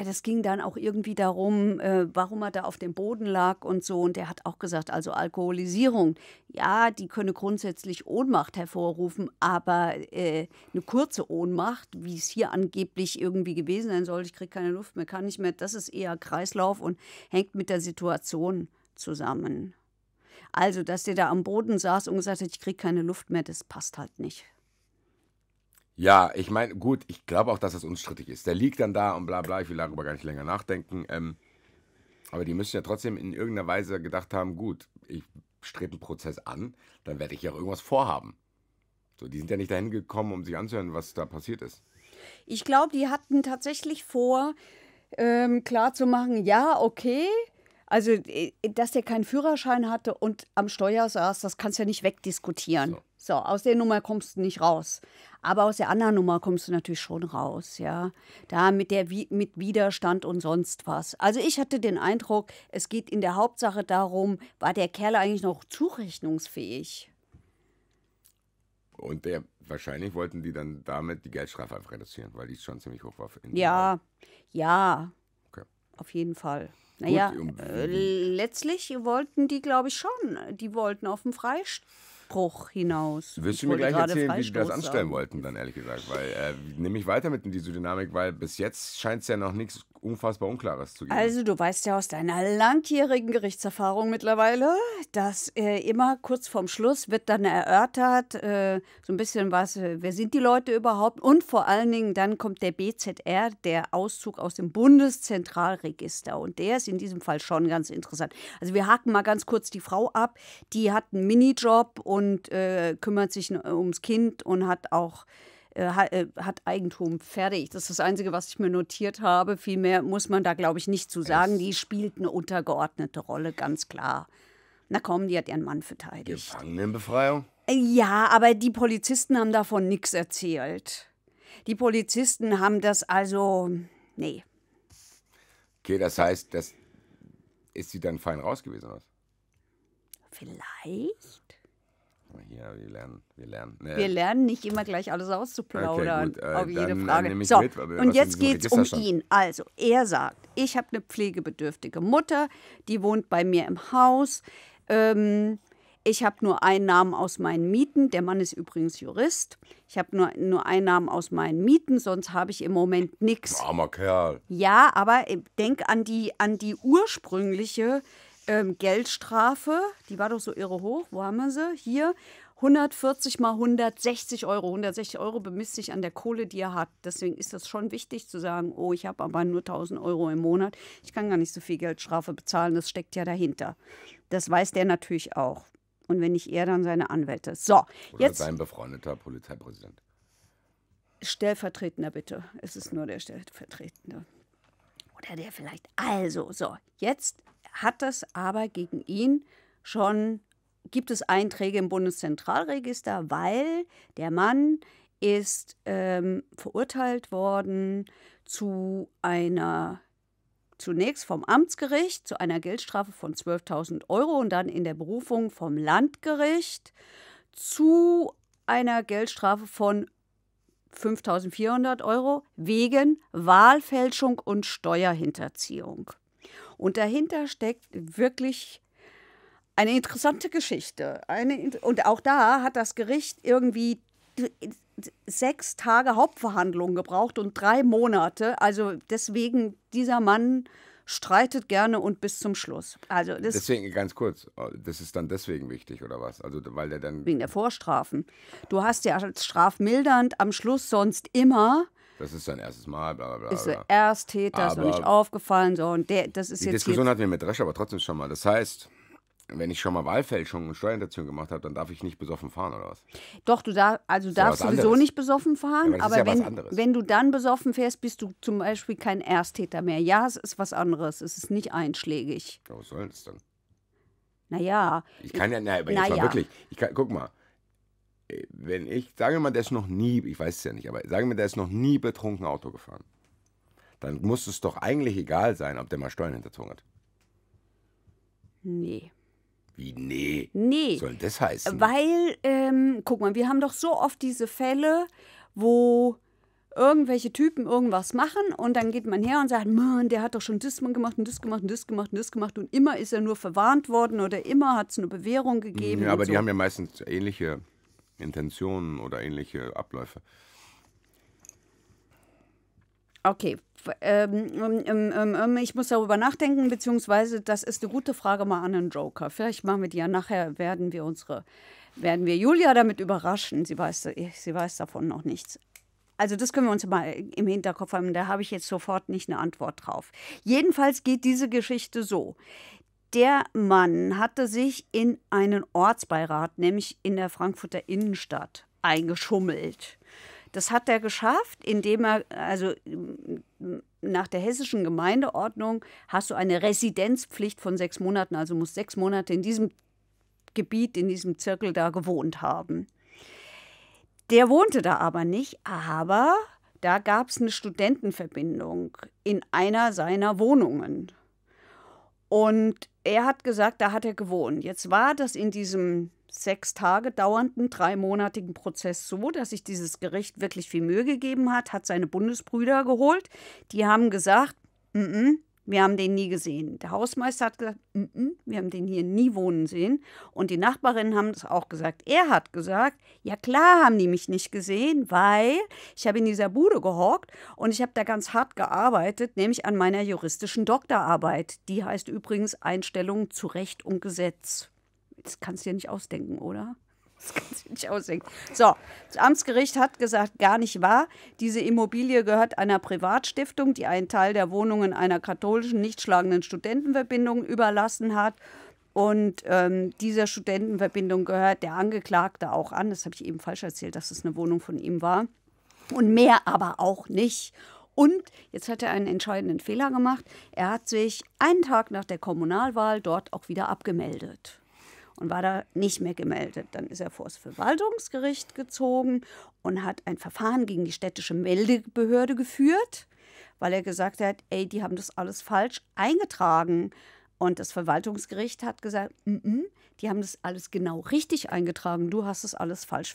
äh, das ging dann auch irgendwie darum, äh, warum er da auf dem Boden lag und so. Und er hat auch gesagt, also Alkoholisierung, ja, die könne grundsätzlich Ohnmacht hervorrufen, aber äh, eine kurze Ohnmacht, wie es hier angeblich irgendwie gewesen sein soll, ich kriege keine Luft mehr, kann nicht mehr, das ist eher Kreislauf und hängt mit der Situation zusammen. Also, dass der da am Boden saß und gesagt hat, ich kriege keine Luft mehr, das passt halt nicht. Ja, ich meine, gut, ich glaube auch, dass das unstrittig ist. Der liegt dann da und bla bla, ich will darüber gar nicht länger nachdenken. Ähm, aber die müssen ja trotzdem in irgendeiner Weise gedacht haben, gut, ich strebe einen Prozess an, dann werde ich ja auch irgendwas vorhaben. So, die sind ja nicht dahin gekommen, um sich anzuhören, was da passiert ist. Ich glaube, die hatten tatsächlich vor, ähm, klarzumachen, ja, okay, also äh, dass der keinen Führerschein hatte und am Steuer saß, das kannst du ja nicht wegdiskutieren. So. So, aus der Nummer kommst du nicht raus. Aber aus der anderen Nummer kommst du natürlich schon raus, ja. Da mit der mit Widerstand und sonst was. Also ich hatte den Eindruck, es geht in der Hauptsache darum, war der Kerl eigentlich noch zurechnungsfähig? Und der, wahrscheinlich wollten die dann damit die Geldstrafe einfach reduzieren, weil die schon ziemlich hoch war. Für ihn. ja, ja. Okay. Auf jeden Fall. Naja, äh, letztlich wollten die, glaube ich, schon. Die wollten auf dem Freispruch Widerspruch hinaus. Willst du mir gleich erzählen, wie Sie das anstellen wollten, dann ehrlich gesagt? Weil, äh, nehme ich weiter mit in diese Dynamik, weil bis jetzt scheint es ja noch nichts unfassbar Unklares zu geben. Also du weißt ja aus deiner langjährigen Gerichtserfahrung mittlerweile, dass äh, immer kurz vorm Schluss wird dann erörtert, äh, so ein bisschen was, äh, wer sind die Leute überhaupt und vor allen Dingen dann kommt der BZR, der Auszug aus dem Bundeszentralregister und der ist in diesem Fall schon ganz interessant. Also wir haken mal ganz kurz die Frau ab, die hat einen Minijob und äh, kümmert sich ums Kind und hat auch äh, äh, hat Eigentum fertig. Das ist das Einzige, was ich mir notiert habe. Vielmehr muss man da, glaube ich, nicht zu sagen. Die spielt eine untergeordnete Rolle, ganz klar. Na komm, die hat ihren Mann verteidigt. Gefangenenbefreiung? Äh, ja, aber die Polizisten haben davon nichts erzählt. Die Polizisten haben das also. Nee. Okay, das heißt, das ist sie dann fein raus gewesen, oder? Vielleicht hier, wir lernen, wir lernen. Nee. Wir lernen nicht immer gleich alles auszuplaudern okay, äh, auf jede Frage. so, mit, und jetzt geht es um ihn. Also, er sagt, ich habe eine pflegebedürftige Mutter, die wohnt bei mir im Haus. Ähm, ich habe nur Einnahmen aus meinen Mieten. Der Mann ist übrigens Jurist. Ich habe nur, nur Einnahmen aus meinen Mieten, sonst habe ich im Moment nichts. Armer Kerl. Ja, aber äh, denk an die, an die ursprüngliche ähm, Geldstrafe, die war doch so irre hoch, wo haben wir sie? Hier, 140 mal 160 Euro. 160 Euro bemisst sich an der Kohle, die er hat. Deswegen ist das schon wichtig zu sagen, oh, ich habe aber nur 1000 Euro im Monat. Ich kann gar nicht so viel Geldstrafe bezahlen. Das steckt ja dahinter. Das weiß der natürlich auch. Und wenn nicht er, dann seine Anwälte. So, Oder jetzt. Sein befreundeter Polizeipräsident. Stellvertretender, bitte. Es ist nur der Stellvertretende. Oder der vielleicht. Also, so, jetzt hat das aber gegen ihn schon, gibt es Einträge im Bundeszentralregister, weil der Mann ist ähm, verurteilt worden zu einer zunächst vom Amtsgericht zu einer Geldstrafe von 12.000 Euro und dann in der Berufung vom Landgericht zu einer Geldstrafe von 5.400 Euro wegen Wahlfälschung und Steuerhinterziehung. Und dahinter steckt wirklich eine interessante Geschichte. Eine, und auch da hat das Gericht irgendwie sechs Tage Hauptverhandlung gebraucht und drei Monate. Also deswegen, dieser Mann streitet gerne und bis zum Schluss. Also deswegen ganz kurz, oh, das ist dann deswegen wichtig oder was? Also weil der dann wegen der Vorstrafen. Du hast ja als strafmildernd am Schluss sonst immer das ist sein erstes Mal, bla bla bla. Ist der Ersttäter, ist noch nicht aufgefallen. So, und der, das ist die jetzt Diskussion hatten wir mit Drescher, aber trotzdem schon mal. Das heißt, wenn ich schon mal Wahlfälschung und Steuerhinterziehung gemacht habe, dann darf ich nicht besoffen fahren, oder was? Doch, du darf, also du darfst ja sowieso anderes. nicht besoffen fahren, ja, aber, aber ja wenn, wenn du dann besoffen fährst, bist du zum Beispiel kein Ersttäter mehr. Ja, es ist was anderes, es ist nicht einschlägig. was soll das denn? Naja. Ich kann ja, na, aber na jetzt ja. mal wirklich, ich kann, guck mal, wenn ich, sagen wir mal, der ist noch nie, ich weiß es ja nicht, aber sagen wir, der ist noch nie betrunken Auto gefahren, dann muss es doch eigentlich egal sein, ob der mal Steuern hinterzogen hat. Nee. Wie nee? Nee. Was soll das heißen? Weil, ähm, guck mal, wir haben doch so oft diese Fälle, wo irgendwelche Typen irgendwas machen und dann geht man her und sagt, Mann, der hat doch schon das gemacht und das gemacht und das gemacht und das gemacht und immer ist er nur verwarnt worden oder immer hat es eine Bewährung gegeben. Ja, aber so. die haben ja meistens ähnliche Intentionen oder ähnliche Abläufe. Okay, ähm ähm, ähm, ähm, ähm, ich muss darüber nachdenken, beziehungsweise das ist eine gute Frage mal an den Joker. Vielleicht machen wir die ja nachher, werden wir unsere, werden wir Julia damit überraschen. Sie weiß, sie weiß davon noch nichts. Also das können wir uns mal im Hinterkopf haben. Da habe ich jetzt sofort nicht eine Antwort drauf. Jedenfalls geht diese Geschichte so der Mann hatte sich in einen Ortsbeirat, nämlich in der Frankfurter Innenstadt, eingeschummelt. Das hat er geschafft, indem er, also mm, nach der hessischen Gemeindeordnung hast du eine Residenzpflicht von sechs Monaten, also musst sechs Monate in diesem Gebiet, in diesem Zirkel da gewohnt haben. Der wohnte da aber nicht, aber da gab es eine Studentenverbindung in einer seiner Wohnungen. Und er hat gesagt, da hat er gewohnt. Jetzt war das in diesem sechs Tage dauernden, dreimonatigen Prozess so, dass sich dieses Gericht wirklich viel Mühe gegeben hat, hat seine Bundesbrüder geholt. Die haben gesagt, m -m, wir haben den nie gesehen. Der Hausmeister hat gesagt, N mm, -n, mm, wir haben den hier nie wohnen sehen. Und die Nachbarinnen haben das auch gesagt. Er hat gesagt, ja klar haben die mich nicht gesehen, weil ich habe in dieser Bude gehockt und ich habe da ganz hart gearbeitet, nämlich an meiner juristischen Doktorarbeit. Die heißt übrigens Einstellung zu Recht und Gesetz. Das kannst du dir nicht ausdenken, oder? das kann sich nicht ausdenken. So, das Amtsgericht hat gesagt, gar nicht wahr. Diese Immobilie gehört einer Privatstiftung, die einen Teil der Wohnungen einer katholischen, nicht schlagenden Studentenverbindung überlassen hat. Und ähm, dieser Studentenverbindung gehört der Angeklagte auch an. Das habe ich eben falsch erzählt, dass es eine Wohnung von ihm war. Und mehr aber auch nicht. Und jetzt hat er einen entscheidenden Fehler gemacht. Er hat sich einen Tag nach der Kommunalwahl dort auch wieder abgemeldet und war da nicht mehr gemeldet. Dann ist er vor das Verwaltungsgericht gezogen und hat ein Verfahren gegen die städtische Meldebehörde geführt, weil er gesagt hat, ey, die haben das alles falsch eingetragen. Und das Verwaltungsgericht hat gesagt, m -m, die haben das alles genau richtig eingetragen, du hast das alles falsch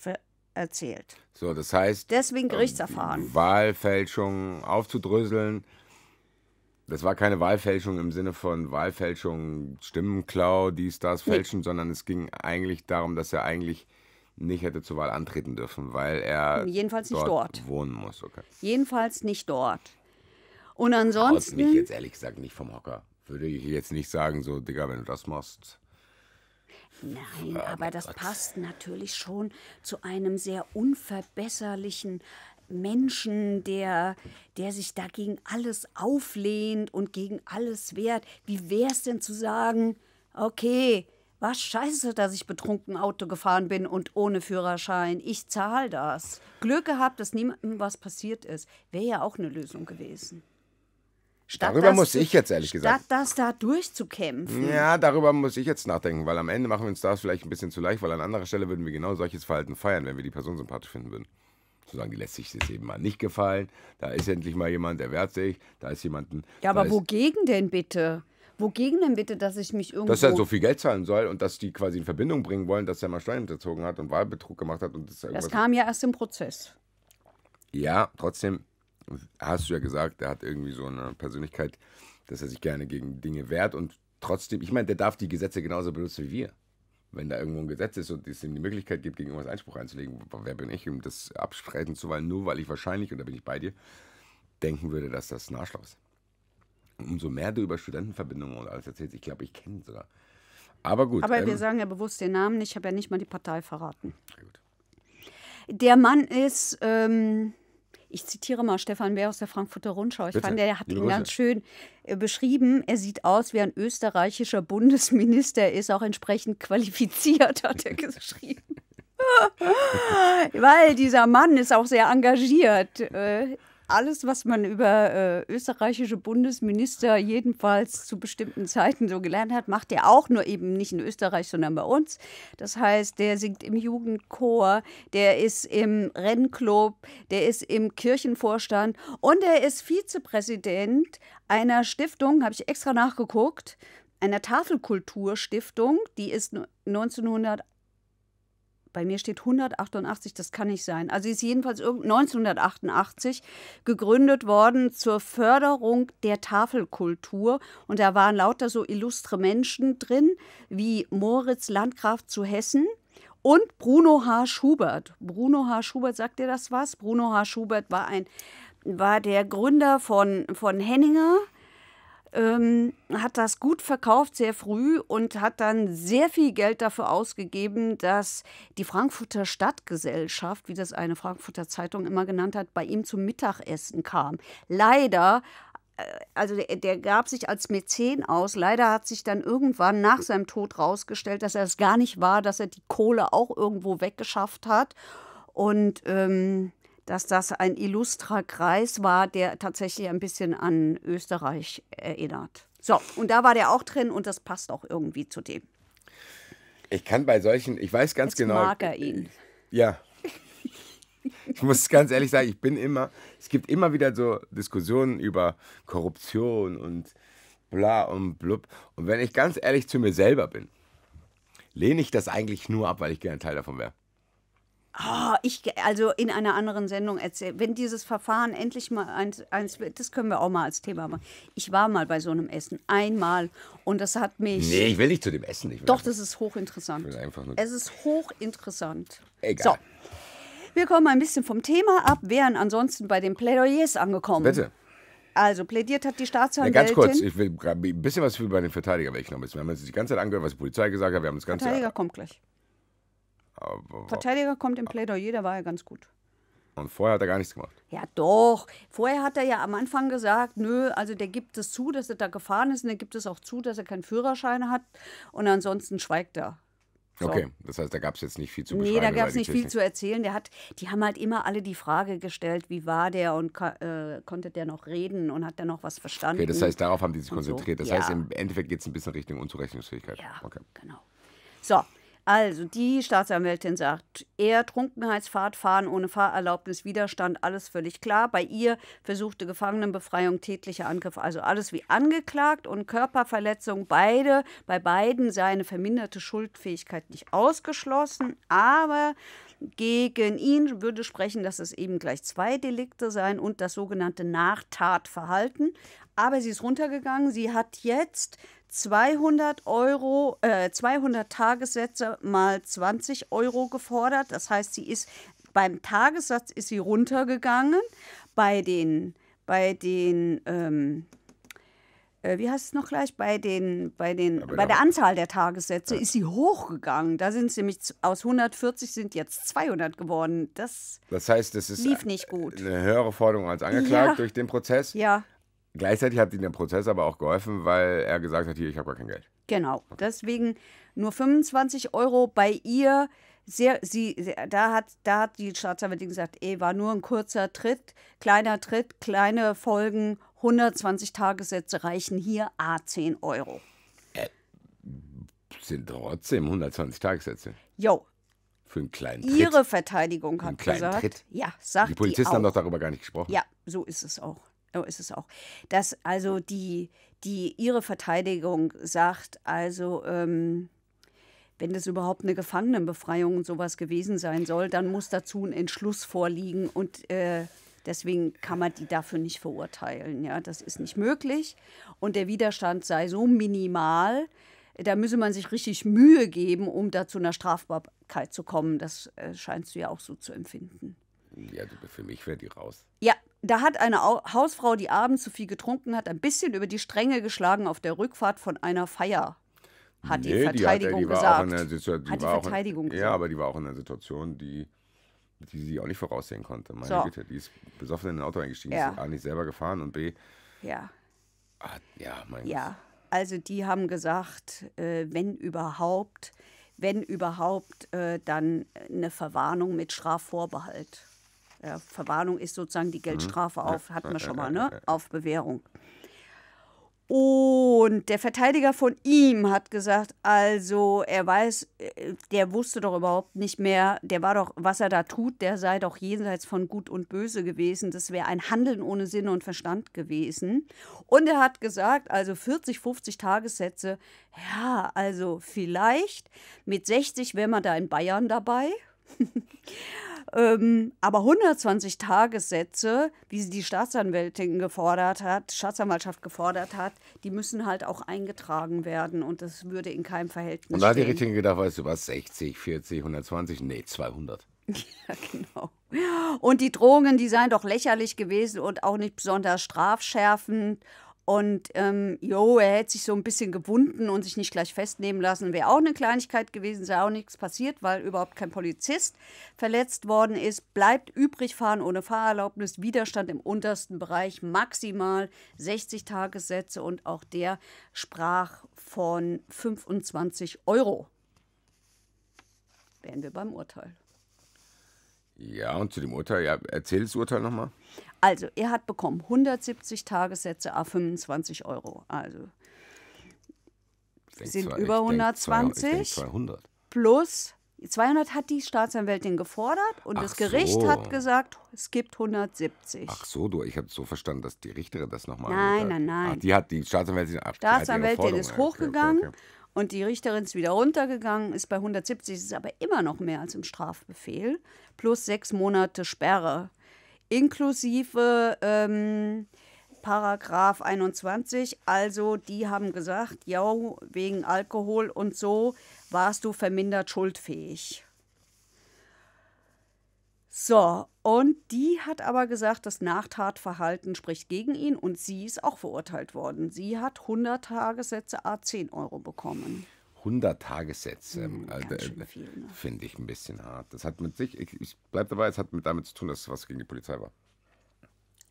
erzählt. So, das heißt. Deswegen ähm, Gerichtsverfahren. Wahlfälschung aufzudröseln das war keine Wahlfälschung im Sinne von Wahlfälschung, Stimmenklau, dies, das, Fälschen, nee. sondern es ging eigentlich darum, dass er eigentlich nicht hätte zur Wahl antreten dürfen, weil er jedenfalls nicht dort. wohnen muss. Okay. Jedenfalls nicht dort. Und ansonsten. Haut mich jetzt ehrlich gesagt nicht vom Hocker. Würde ich jetzt nicht sagen, so, Digga, wenn du das machst. Nein, aber das passt natürlich schon zu einem sehr unverbesserlichen Menschen, der, der sich dagegen alles auflehnt und gegen alles wehrt. Wie wäre es denn zu sagen, okay, war scheiße, dass ich betrunken Auto gefahren bin und ohne Führerschein. Ich zahle das. Glück gehabt, dass niemandem was passiert ist. Wäre ja auch eine Lösung gewesen. Statt darüber muss ich jetzt ehrlich statt gesagt. Statt das da durchzukämpfen. Ja, darüber muss ich jetzt nachdenken, weil am Ende machen wir uns das vielleicht ein bisschen zu leicht, weil an anderer Stelle würden wir genau solches Verhalten feiern, wenn wir die Person sympathisch finden würden sozusagen, die lässt sich das eben mal nicht gefallen. Da ist endlich mal jemand, der wehrt sich, da ist jemanden. Ja, aber wogegen denn bitte? Wogegen denn bitte, dass ich mich irgendwo... Dass er so viel Geld zahlen soll und dass die quasi in Verbindung bringen wollen, dass er mal Steuern hinterzogen hat und Wahlbetrug gemacht hat. Und das, das kam ja erst im Prozess. Ja, trotzdem hast du ja gesagt, er hat irgendwie so eine Persönlichkeit, dass er sich gerne gegen Dinge wehrt und trotzdem, ich meine, der darf die Gesetze genauso benutzen wie wir wenn da irgendwo ein Gesetz ist und es ihm die Möglichkeit gibt, gegen irgendwas Einspruch einzulegen, wer bin ich, um das abstreiten zu wollen, nur weil ich wahrscheinlich, und da bin ich bei dir, denken würde, dass das ein ist. Umso mehr du über Studentenverbindungen und alles erzählst, ich glaube, ich kenne sogar. Aber gut. Aber ähm, wir sagen ja bewusst den Namen, ich habe ja nicht mal die Partei verraten. Gut. Der Mann ist ähm, ich zitiere mal Stefan Bär aus der Frankfurter Rundschau. Ich Bitte. fand, er hat ihn ganz schön äh, beschrieben. Er sieht aus wie ein österreichischer Bundesminister, ist auch entsprechend qualifiziert, hat er geschrieben. Weil dieser Mann ist auch sehr engagiert. Äh, alles, was man über äh, österreichische Bundesminister jedenfalls zu bestimmten Zeiten so gelernt hat, macht er auch nur eben nicht in Österreich, sondern bei uns. Das heißt, der singt im Jugendchor, der ist im Rennclub, der ist im Kirchenvorstand und er ist Vizepräsident einer Stiftung, habe ich extra nachgeguckt, einer Tafelkulturstiftung, die ist 1900 bei mir steht 188, das kann nicht sein. Also ist jedenfalls 1988 gegründet worden zur Förderung der Tafelkultur. Und da waren lauter so illustre Menschen drin, wie Moritz Landgraf zu Hessen, und Bruno H. Schubert. Bruno H. Schubert, sagt dir das was? Bruno H. Schubert war, ein, war der Gründer von, von Henninger ähm, hat das gut verkauft sehr früh und hat dann sehr viel Geld dafür ausgegeben, dass die Frankfurter Stadtgesellschaft, wie das eine Frankfurter Zeitung immer genannt hat, bei ihm zum Mittagessen kam. Leider äh, also der, der, gab sich als Mäzen aus. Leider hat sich dann irgendwann nach seinem Tod rausgestellt, dass er es gar nicht war, dass er die Kohle auch irgendwo weggeschafft hat. Und ähm, dass das ein illustrer Kreis war, der tatsächlich ein bisschen an Österreich erinnert. So, und da war der auch drin und das passt auch irgendwie zu dem. Ich kann bei solchen, ich weiß ganz Jetzt genau. Mag er ihn. Ja. Ich muss ganz ehrlich sagen, ich bin immer, es gibt immer wieder so Diskussionen über Korruption und bla und blub. Und wenn ich ganz ehrlich zu mir selber bin, lehne ich das eigentlich nur ab, weil ich gerne Teil davon wäre. Oh, ich, also in einer anderen Sendung erzählt, Wenn dieses Verfahren endlich mal eins, eins wird, das können wir auch mal als Thema machen. Ich war mal bei so einem Essen, einmal, und das hat mich. Nee, ich will nicht zu dem Essen. Ich doch, das ist hochinteressant. Ich will einfach nur es ist hochinteressant. Egal. So, wir kommen ein bisschen vom Thema ab, wären ansonsten bei den Plädoyers angekommen. Bitte. Also plädiert hat die Staatsanwaltschaft. Ja, ganz kurz, ich will ein bisschen was für bei den Verteidiger weggenommen. Wir haben uns die ganze Zeit angehört, was die Polizei gesagt hat. Wir haben das ganze Verteidiger kommt gleich. Aber Verteidiger kommt im Plädoyer, da war er ganz gut. Und vorher hat er gar nichts gemacht. Ja, doch. Vorher hat er ja am Anfang gesagt, nö, also der gibt es zu, dass er da gefahren ist und der gibt es auch zu, dass er keinen Führerschein hat und ansonsten schweigt er. So. Okay, das heißt, da gab es jetzt nicht viel zu beschreiben. Nee, da gab es nicht Technik. viel zu erzählen. Der hat, die haben halt immer alle die Frage gestellt, wie war der und äh, konnte der noch reden und hat der noch was verstanden. Okay, das heißt, darauf haben die sich konzentriert. So. Das ja. heißt, im Endeffekt geht es ein bisschen Richtung Unzurechnungsfähigkeit. Ja, okay. genau. So, also die Staatsanwältin sagt, er Trunkenheitsfahrt, Fahren ohne Fahrerlaubnis, Widerstand, alles völlig klar. Bei ihr versuchte Gefangenenbefreiung, tätlicher Angriff, also alles wie angeklagt und Körperverletzung, beide, bei beiden seine verminderte Schuldfähigkeit nicht ausgeschlossen, aber gegen ihn würde sprechen, dass es eben gleich zwei Delikte seien und das sogenannte Nachtatverhalten. Aber sie ist runtergegangen, sie hat jetzt 200 Euro, äh, 200 Tagessätze mal 20 Euro gefordert. Das heißt, sie ist beim Tagessatz ist sie runtergegangen. Bei den, bei den, ähm, äh, wie heißt es noch gleich? Bei den, bei den, ja, bei, bei der Anzahl der Tagessätze ja. ist sie hochgegangen. Da sind es nämlich aus 140 sind jetzt 200 geworden. Das, das heißt, es ist lief nicht gut. Eine höhere Forderung als angeklagt ja. durch den Prozess. Ja. Gleichzeitig hat ihm der Prozess aber auch geholfen, weil er gesagt hat, hier, ich habe gar kein Geld. Genau, deswegen nur 25 Euro bei ihr. Sehr, sie, sehr, da, hat, da hat die Staatsanwältin gesagt, ey, war nur ein kurzer Tritt, kleiner Tritt, kleine Folgen, 120 Tagessätze reichen hier, a 10 Euro. Äh, sind trotzdem 120 Tagessätze. Jo, für einen kleinen Tritt. Ihre Verteidigung hat einen kleinen gesagt. Tritt. Ja, sagt die Polizisten die haben doch darüber gar nicht gesprochen. Ja, so ist es auch oh, ist es auch, dass also die, die ihre Verteidigung sagt, also ähm, wenn das überhaupt eine Gefangenenbefreiung und sowas gewesen sein soll, dann muss dazu ein Entschluss vorliegen und äh, deswegen kann man die dafür nicht verurteilen. Ja, das ist nicht möglich und der Widerstand sei so minimal, da müsse man sich richtig Mühe geben, um da zu einer Strafbarkeit zu kommen. Das äh, scheinst du ja auch so zu empfinden. Ja, für mich wäre die raus. Ja, da hat eine Hausfrau, die abends zu viel getrunken hat, ein bisschen über die Stränge geschlagen auf der Rückfahrt von einer Feier. Hat nee, die Verteidigung gesagt. die Verteidigung gesagt. Ja, aber die war auch in einer Situation, die, die sie auch nicht voraussehen konnte. Meine so. Güte, die ist besoffen in ein Auto eingestiegen, ja. ist A nicht selber gefahren und B. Ja. Ah, ja, mein Gott. Ja, also die haben gesagt, äh, wenn überhaupt, wenn überhaupt, äh, dann äh, eine Verwarnung mit Strafvorbehalt äh, Verwarnung ist sozusagen die Geldstrafe mhm. auf, hatten wir schon mal, ne? auf Bewährung. Und der Verteidiger von ihm hat gesagt, also er weiß, äh, der wusste doch überhaupt nicht mehr, der war doch, was er da tut, der sei doch jenseits von Gut und Böse gewesen. Das wäre ein Handeln ohne Sinn und Verstand gewesen. Und er hat gesagt, also 40, 50 Tagessätze, ja, also vielleicht mit 60 wäre man da in Bayern dabei. Ähm, aber 120 Tagessätze, wie sie die Staatsanwältin gefordert hat, Staatsanwaltschaft gefordert hat, die müssen halt auch eingetragen werden und das würde in keinem Verhältnis Und da hat die Richterin gedacht, weißt du was, 60, 40, 120, nee, 200. Ja, genau. Und die Drohungen, die seien doch lächerlich gewesen und auch nicht besonders strafschärfend. Und ähm, jo, er hätte sich so ein bisschen gewunden und sich nicht gleich festnehmen lassen. Wäre auch eine Kleinigkeit gewesen, sei auch nichts passiert, weil überhaupt kein Polizist verletzt worden ist. Bleibt übrig fahren ohne Fahrerlaubnis, Widerstand im untersten Bereich, maximal 60 Tagessätze und auch der sprach von 25 Euro. Wären wir beim Urteil. Ja, und zu dem Urteil, ja, erzähl das Urteil nochmal. Also, er hat bekommen 170 Tagessätze a 25 Euro. Also sind zwar, über 120 zwei, 200. plus 200 hat die Staatsanwältin gefordert und Ach das Gericht so. hat gesagt, es gibt 170. Ach so, du, ich habe so verstanden, dass die Richterin das nochmal. Nein, nein, nein. Ach, die hat die Staatsanwältin ab. Staatsanwältin ist hochgegangen okay, okay, okay. und die Richterin ist wieder runtergegangen, ist bei 170, ist aber immer noch mehr als im Strafbefehl plus sechs Monate Sperre inklusive ähm, Paragraph 21. Also die haben gesagt, ja, wegen Alkohol und so warst du vermindert schuldfähig. So, und die hat aber gesagt, das Nachtatverhalten spricht gegen ihn und sie ist auch verurteilt worden. Sie hat 100 Tagessätze A10 Euro bekommen. 100 Tagessätze, mhm, also, äh, ne? finde ich ein bisschen hart. Das hat mit sich, ich, ich bleibe dabei, es hat mit damit zu tun, dass es was gegen die Polizei war.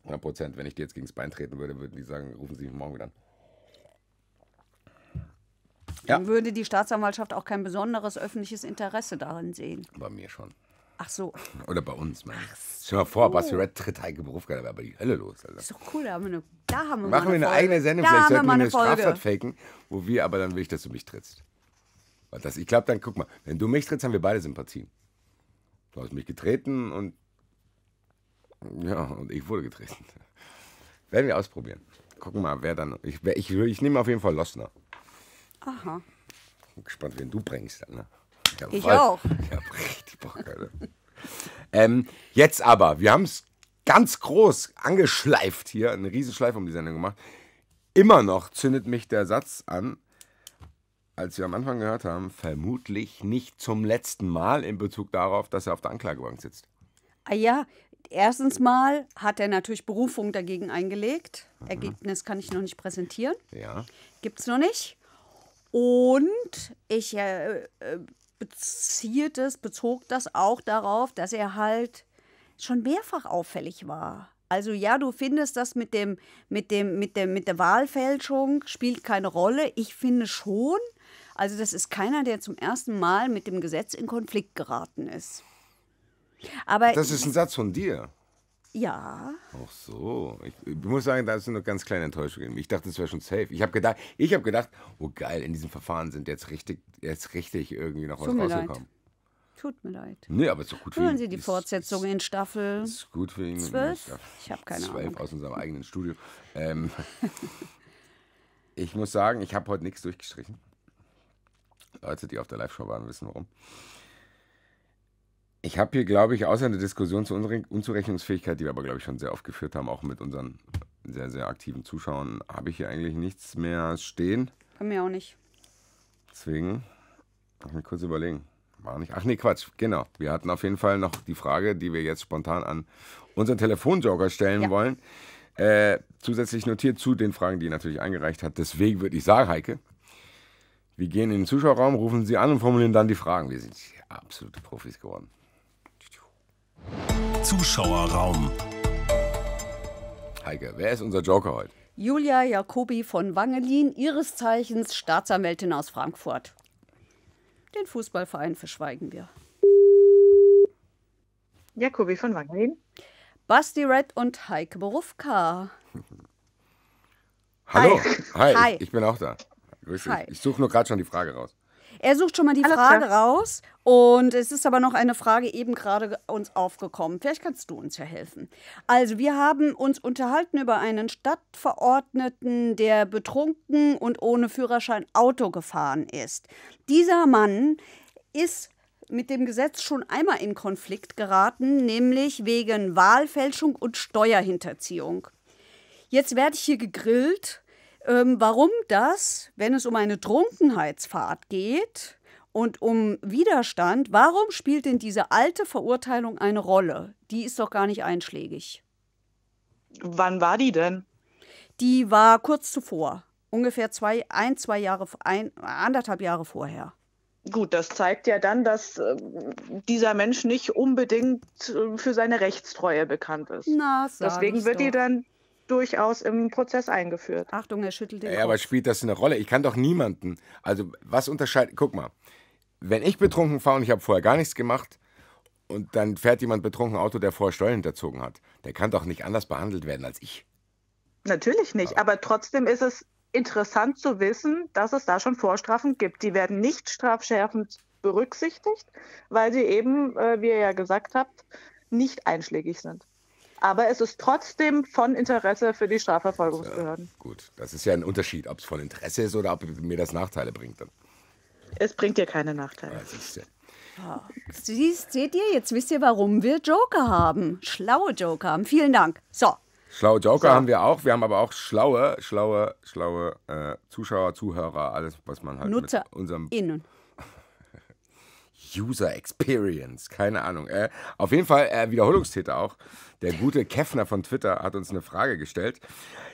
100 Prozent. Wenn ich dir jetzt gegen das Bein treten würde, würden die sagen, rufen Sie mich morgen wieder an. Ja. Dann würde die Staatsanwaltschaft auch kein besonderes öffentliches Interesse darin sehen. Bei mir schon. Ach so. Oder bei uns, meine ich. Stell mal vor, oh. Bachelorette tritt Heike Beruf gerade aber die Hölle los. Alter. Ist doch cool, da haben wir eine, da haben wir Machen wir eine Folge. eigene Sendung, da vielleicht sollten wir eine Folge. Straftat faken, wo wir aber dann will ich, dass du mich trittst. Das, ich glaube, dann guck mal, wenn du mich trittst, haben wir beide Sympathien. Du hast mich getreten und. Ja, und ich wurde getreten. Werden wir ausprobieren. Gucken mal, wer dann. Ich, ich, ich nehme auf jeden Fall Losner. Aha. Bin gespannt, wen du bringst dann. Ne? Ich, ich voll, auch. Ich habe richtig Bock, Alter. ähm, jetzt aber, wir haben es ganz groß angeschleift hier, eine Riesenschleife um die Sendung gemacht. Immer noch zündet mich der Satz an, als wir am Anfang gehört haben, vermutlich nicht zum letzten Mal in Bezug darauf, dass er auf der Anklagebank sitzt. Ah ja, erstens mal hat er natürlich Berufung dagegen eingelegt. Mhm. Ergebnis kann ich noch nicht präsentieren. Ja. Gibt es noch nicht. Und ich äh, äh, bezieht es, bezog das auch darauf, dass er halt schon mehrfach auffällig war. Also ja, du findest das mit dem mit dem mit der mit der Wahlfälschung spielt keine Rolle. Ich finde schon. Also das ist keiner, der zum ersten Mal mit dem Gesetz in Konflikt geraten ist. Aber das ist ein Satz von dir. Ja. Ach so. Ich, ich, muss sagen, da ist eine ganz kleine Enttäuschung in mir. Ich dachte, das wäre schon safe. Ich habe gedacht, ich hab gedacht, oh geil, in diesem Verfahren sind jetzt richtig, jetzt richtig irgendwie noch was rausgekommen. Leid. Tut mir leid. Nee, aber ist doch gut Hören für ihn. Sie die ist, Fortsetzung ist, in Staffel ist gut für ihn. 12? Ich habe keine 12 Ahnung. 12 aus unserem eigenen Studio. Ähm, ich muss sagen, ich habe heute nichts durchgestrichen. Leute, die auf der Live-Show waren, wissen warum. Ich habe hier, glaube ich, außer eine Diskussion zu unserer Unzurechnungsfähigkeit, die wir aber, glaube ich, schon sehr oft geführt haben, auch mit unseren sehr, sehr aktiven Zuschauern, habe ich hier eigentlich nichts mehr stehen. Bei mir auch nicht. Deswegen, ich mich kurz überlegen. War nicht. Ach nee, Quatsch. Genau. Wir hatten auf jeden Fall noch die Frage, die wir jetzt spontan an unseren Telefonjoker stellen ja. wollen. Äh, zusätzlich notiert zu den Fragen, die er natürlich eingereicht hat. Deswegen würde ich sagen, Heike, wir gehen in den Zuschauerraum, rufen Sie an und formulieren dann die Fragen. Wir sind absolute Profis geworden. Zuschauerraum. Heike, wer ist unser Joker heute? Julia Jacobi von Wangelin, ihres Zeichens Staatsanwältin aus Frankfurt. Den Fußballverein verschweigen wir. Jakobi von Wangen. Basti Red und Heike Berufka. Hallo, hi. hi. ich bin auch da. Grüß dich. Ich suche nur gerade schon die Frage raus. Er sucht schon mal die Alles Frage klar. raus. Und es ist aber noch eine Frage eben gerade uns aufgekommen. Vielleicht kannst du uns ja helfen. Also, wir haben uns unterhalten über einen Stadtverordneten, der betrunken und ohne Führerschein Auto gefahren ist. Dieser Mann ist mit dem Gesetz schon einmal in Konflikt geraten, nämlich wegen Wahlfälschung und Steuerhinterziehung. Jetzt werde ich hier gegrillt ähm, warum das, wenn es um eine Trunkenheitsfahrt geht und um Widerstand, warum spielt denn diese alte Verurteilung eine Rolle? Die ist doch gar nicht einschlägig. Wann war die denn? Die war kurz zuvor, ungefähr zwei, ein, zwei Jahre, ein, anderthalb Jahre vorher. Gut, das zeigt ja dann, dass äh, dieser Mensch nicht unbedingt äh, für seine Rechtstreue bekannt ist. Na, Deswegen wird doch. die dann durchaus im Prozess eingeführt. Achtung, er schüttelt den Ja, Kopf. aber spielt das eine Rolle? Ich kann doch niemanden. Also, was unterscheidet. Guck mal, wenn ich betrunken fahre und ich habe vorher gar nichts gemacht und dann fährt jemand betrunken Auto, der vorher Steuern hinterzogen hat, der kann doch nicht anders behandelt werden als ich. Natürlich nicht, aber, aber trotzdem ist es interessant zu wissen, dass es da schon Vorstrafen gibt. Die werden nicht strafschärfend berücksichtigt, weil sie eben, äh, wie ihr ja gesagt habt, nicht einschlägig sind. Aber es ist trotzdem von Interesse für die Strafverfolgungsbehörden. Ja, gut, das ist ja ein Unterschied, ob es von Interesse ist oder ob mir das Nachteile bringt. Dann. Es bringt dir keine Nachteile. Ja, das ja Siehst, seht ihr, jetzt wisst ihr, warum wir Joker haben. Schlaue Joker haben. Vielen Dank. So. Schlaue Joker so. haben wir auch. Wir haben aber auch schlaue, schlaue, schlaue äh, Zuschauer, Zuhörer, alles, was man halt Nutzer mit unserem. Innen User Experience, keine Ahnung. Äh, auf jeden Fall äh, Wiederholungstäter auch. Der gute Käffner von Twitter hat uns eine Frage gestellt.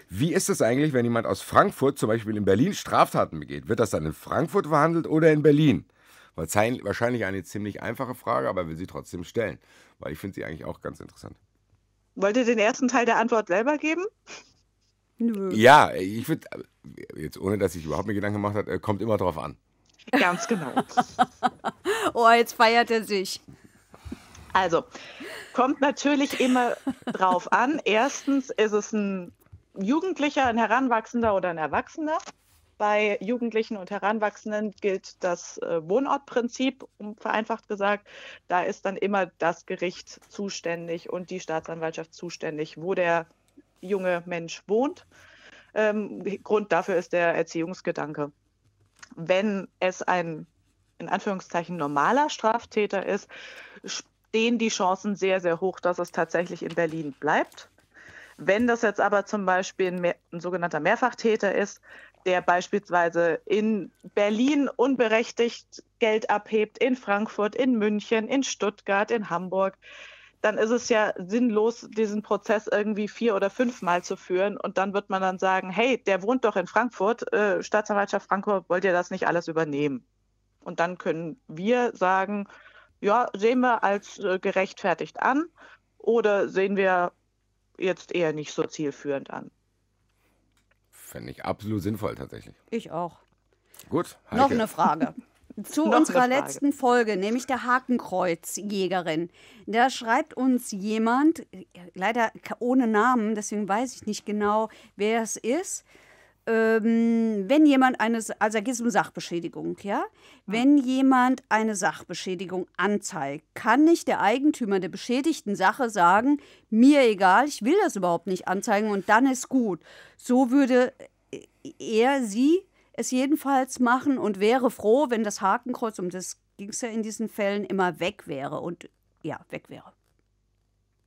Wie ist es eigentlich, wenn jemand aus Frankfurt zum Beispiel in Berlin Straftaten begeht? Wird das dann in Frankfurt verhandelt oder in Berlin? Wahrscheinlich eine ziemlich einfache Frage, aber will sie trotzdem stellen, weil ich finde sie eigentlich auch ganz interessant. Wollt ihr den ersten Teil der Antwort selber geben? Nö. Ja, ich würde, jetzt ohne dass ich überhaupt mir Gedanken gemacht habe, äh, kommt immer drauf an. Ganz genau. oh, jetzt feiert er sich. Also, kommt natürlich immer drauf an. Erstens ist es ein Jugendlicher, ein Heranwachsender oder ein Erwachsener. Bei Jugendlichen und Heranwachsenden gilt das äh, Wohnortprinzip, um vereinfacht gesagt. Da ist dann immer das Gericht zuständig und die Staatsanwaltschaft zuständig, wo der junge Mensch wohnt. Ähm, Grund dafür ist der Erziehungsgedanke wenn es ein in Anführungszeichen normaler Straftäter ist, stehen die Chancen sehr, sehr hoch, dass es tatsächlich in Berlin bleibt. Wenn das jetzt aber zum Beispiel ein, mehr, ein sogenannter Mehrfachtäter ist, der beispielsweise in Berlin unberechtigt Geld abhebt, in Frankfurt, in München, in Stuttgart, in Hamburg, dann ist es ja sinnlos, diesen Prozess irgendwie vier oder fünfmal zu führen. Und dann wird man dann sagen, hey, der wohnt doch in Frankfurt, äh, Staatsanwaltschaft Frankfurt, wollt ihr das nicht alles übernehmen? Und dann können wir sagen, ja, sehen wir als äh, gerechtfertigt an oder sehen wir jetzt eher nicht so zielführend an. Fände ich absolut sinnvoll tatsächlich. Ich auch. Gut. Heike. Noch eine Frage. Zu Noch unserer letzten Folge, nämlich der Hakenkreuzjägerin. Da schreibt uns jemand, leider ohne Namen, deswegen weiß ich nicht genau, wer es ist. Ähm, wenn jemand eine, also geht es um Sachbeschädigung, ja? ja? Ah. jemand eine Sachbeschädigung anzeigt, kann nicht der Eigentümer der beschädigten Sache sagen, mir egal, ich will das überhaupt nicht anzeigen und dann ist gut. So würde äh, er sie es jedenfalls machen und wäre froh, wenn das Hakenkreuz, um das ging es ja in diesen Fällen, immer weg wäre und ja, weg wäre.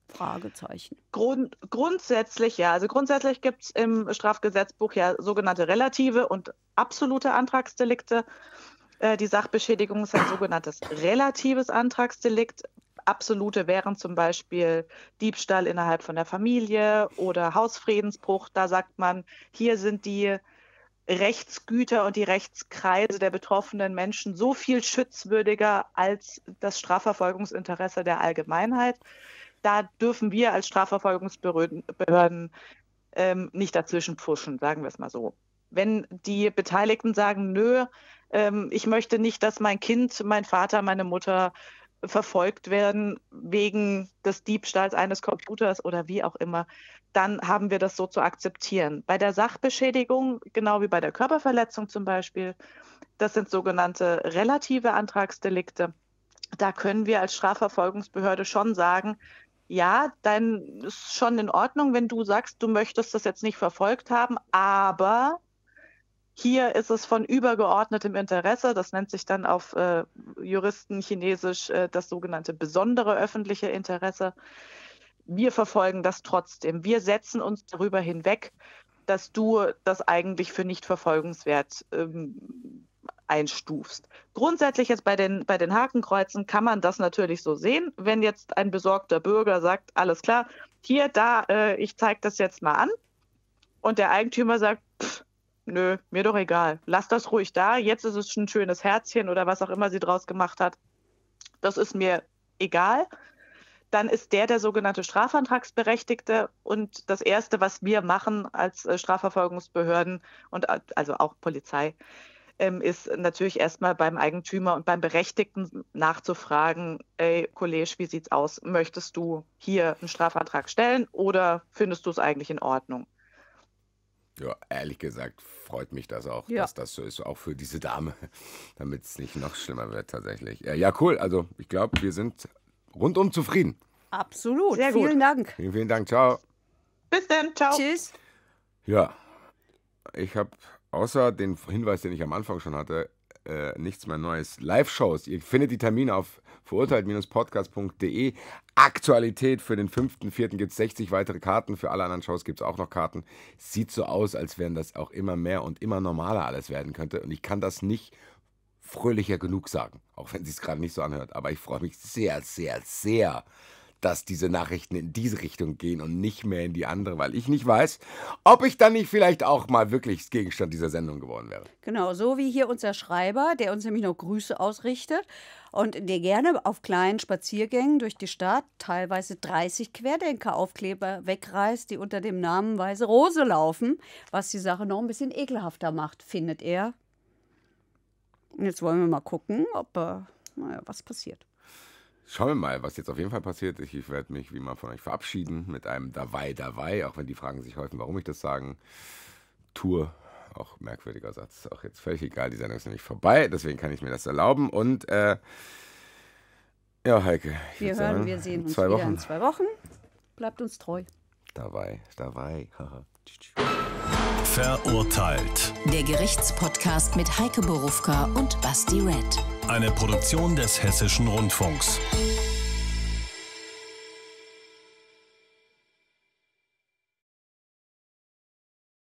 Fragezeichen. Grund, grundsätzlich ja. Also grundsätzlich gibt es im Strafgesetzbuch ja sogenannte relative und absolute Antragsdelikte. Äh, die Sachbeschädigung ist ein sogenanntes relatives Antragsdelikt. Absolute wären zum Beispiel Diebstahl innerhalb von der Familie oder Hausfriedensbruch. Da sagt man, hier sind die Rechtsgüter und die Rechtskreise der betroffenen Menschen so viel schützwürdiger als das Strafverfolgungsinteresse der Allgemeinheit. Da dürfen wir als Strafverfolgungsbehörden ähm, nicht dazwischen pfuschen, sagen wir es mal so. Wenn die Beteiligten sagen, nö, ähm, ich möchte nicht, dass mein Kind, mein Vater, meine Mutter verfolgt werden wegen des Diebstahls eines Computers oder wie auch immer, dann haben wir das so zu akzeptieren. Bei der Sachbeschädigung, genau wie bei der Körperverletzung zum Beispiel, das sind sogenannte relative Antragsdelikte. Da können wir als Strafverfolgungsbehörde schon sagen, ja, dann ist schon in Ordnung, wenn du sagst, du möchtest das jetzt nicht verfolgt haben, aber hier ist es von übergeordnetem Interesse, das nennt sich dann auf äh, Juristen chinesisch äh, das sogenannte besondere öffentliche Interesse. Wir verfolgen das trotzdem. Wir setzen uns darüber hinweg, dass du das eigentlich für nicht verfolgungswert ähm, einstufst. Grundsätzlich jetzt bei den, bei den Hakenkreuzen kann man das natürlich so sehen. Wenn jetzt ein besorgter Bürger sagt, alles klar, hier, da, äh, ich zeige das jetzt mal an. Und der Eigentümer sagt, pff, nö, mir doch egal. Lass das ruhig da. Jetzt ist es ein schönes Herzchen oder was auch immer sie draus gemacht hat. Das ist mir egal. Dann ist der der sogenannte Strafantragsberechtigte und das Erste, was wir machen als äh, Strafverfolgungsbehörden und äh, also auch Polizei, ähm, ist natürlich erstmal beim Eigentümer und beim Berechtigten nachzufragen, ey, Kollege, wie sieht's aus? Möchtest du hier einen Strafantrag stellen oder findest du es eigentlich in Ordnung? Ja, ehrlich gesagt freut mich das auch, ja. dass das so ist, auch für diese Dame, damit es nicht noch schlimmer wird tatsächlich. Äh, ja, cool. Also ich glaube, wir sind rundum zufrieden. Absolut. Sehr Gut. vielen Dank. Vielen, vielen Dank. Ciao. Bis dann. Ciao. Tschüss. Ja, ich habe außer den Hinweis, den ich am Anfang schon hatte, äh, nichts mehr Neues. Live-Shows, ihr findet die Termine auf verurteilt-podcast.de. Aktualität für den 5.4. gibt es 60 weitere Karten. Für alle anderen Shows gibt es auch noch Karten. Sieht so aus, als wären das auch immer mehr und immer normaler alles werden könnte. Und ich kann das nicht fröhlicher genug sagen, auch wenn sie es gerade nicht so anhört. Aber ich freue mich sehr, sehr, sehr dass diese Nachrichten in diese Richtung gehen und nicht mehr in die andere, weil ich nicht weiß, ob ich dann nicht vielleicht auch mal wirklich Gegenstand dieser Sendung geworden wäre. Genau, so wie hier unser Schreiber, der uns nämlich noch Grüße ausrichtet und der gerne auf kleinen Spaziergängen durch die Stadt teilweise 30 Querdenker-Aufkleber wegreißt, die unter dem Namen Weiße Rose laufen, was die Sache noch ein bisschen ekelhafter macht, findet er. Jetzt wollen wir mal gucken, ob äh, naja, was passiert. Schauen wir mal, was jetzt auf jeden Fall passiert. Ich, werde mich wie immer von euch verabschieden mit einem Davai Davai, auch wenn die Fragen sich häufen, warum ich das sagen. Tour, auch merkwürdiger Satz, auch jetzt völlig egal, die Sendung ist nämlich vorbei, deswegen kann ich mir das erlauben. Und äh, ja, Heike. Wir hören, sagen, wir sehen uns wieder Wochen. in zwei Wochen. Bleibt uns treu. Davai, Davai. Verurteilt. Der Gerichtspodcast mit Heike Borufka und Basti Red. Eine Produktion des Hessischen Rundfunks.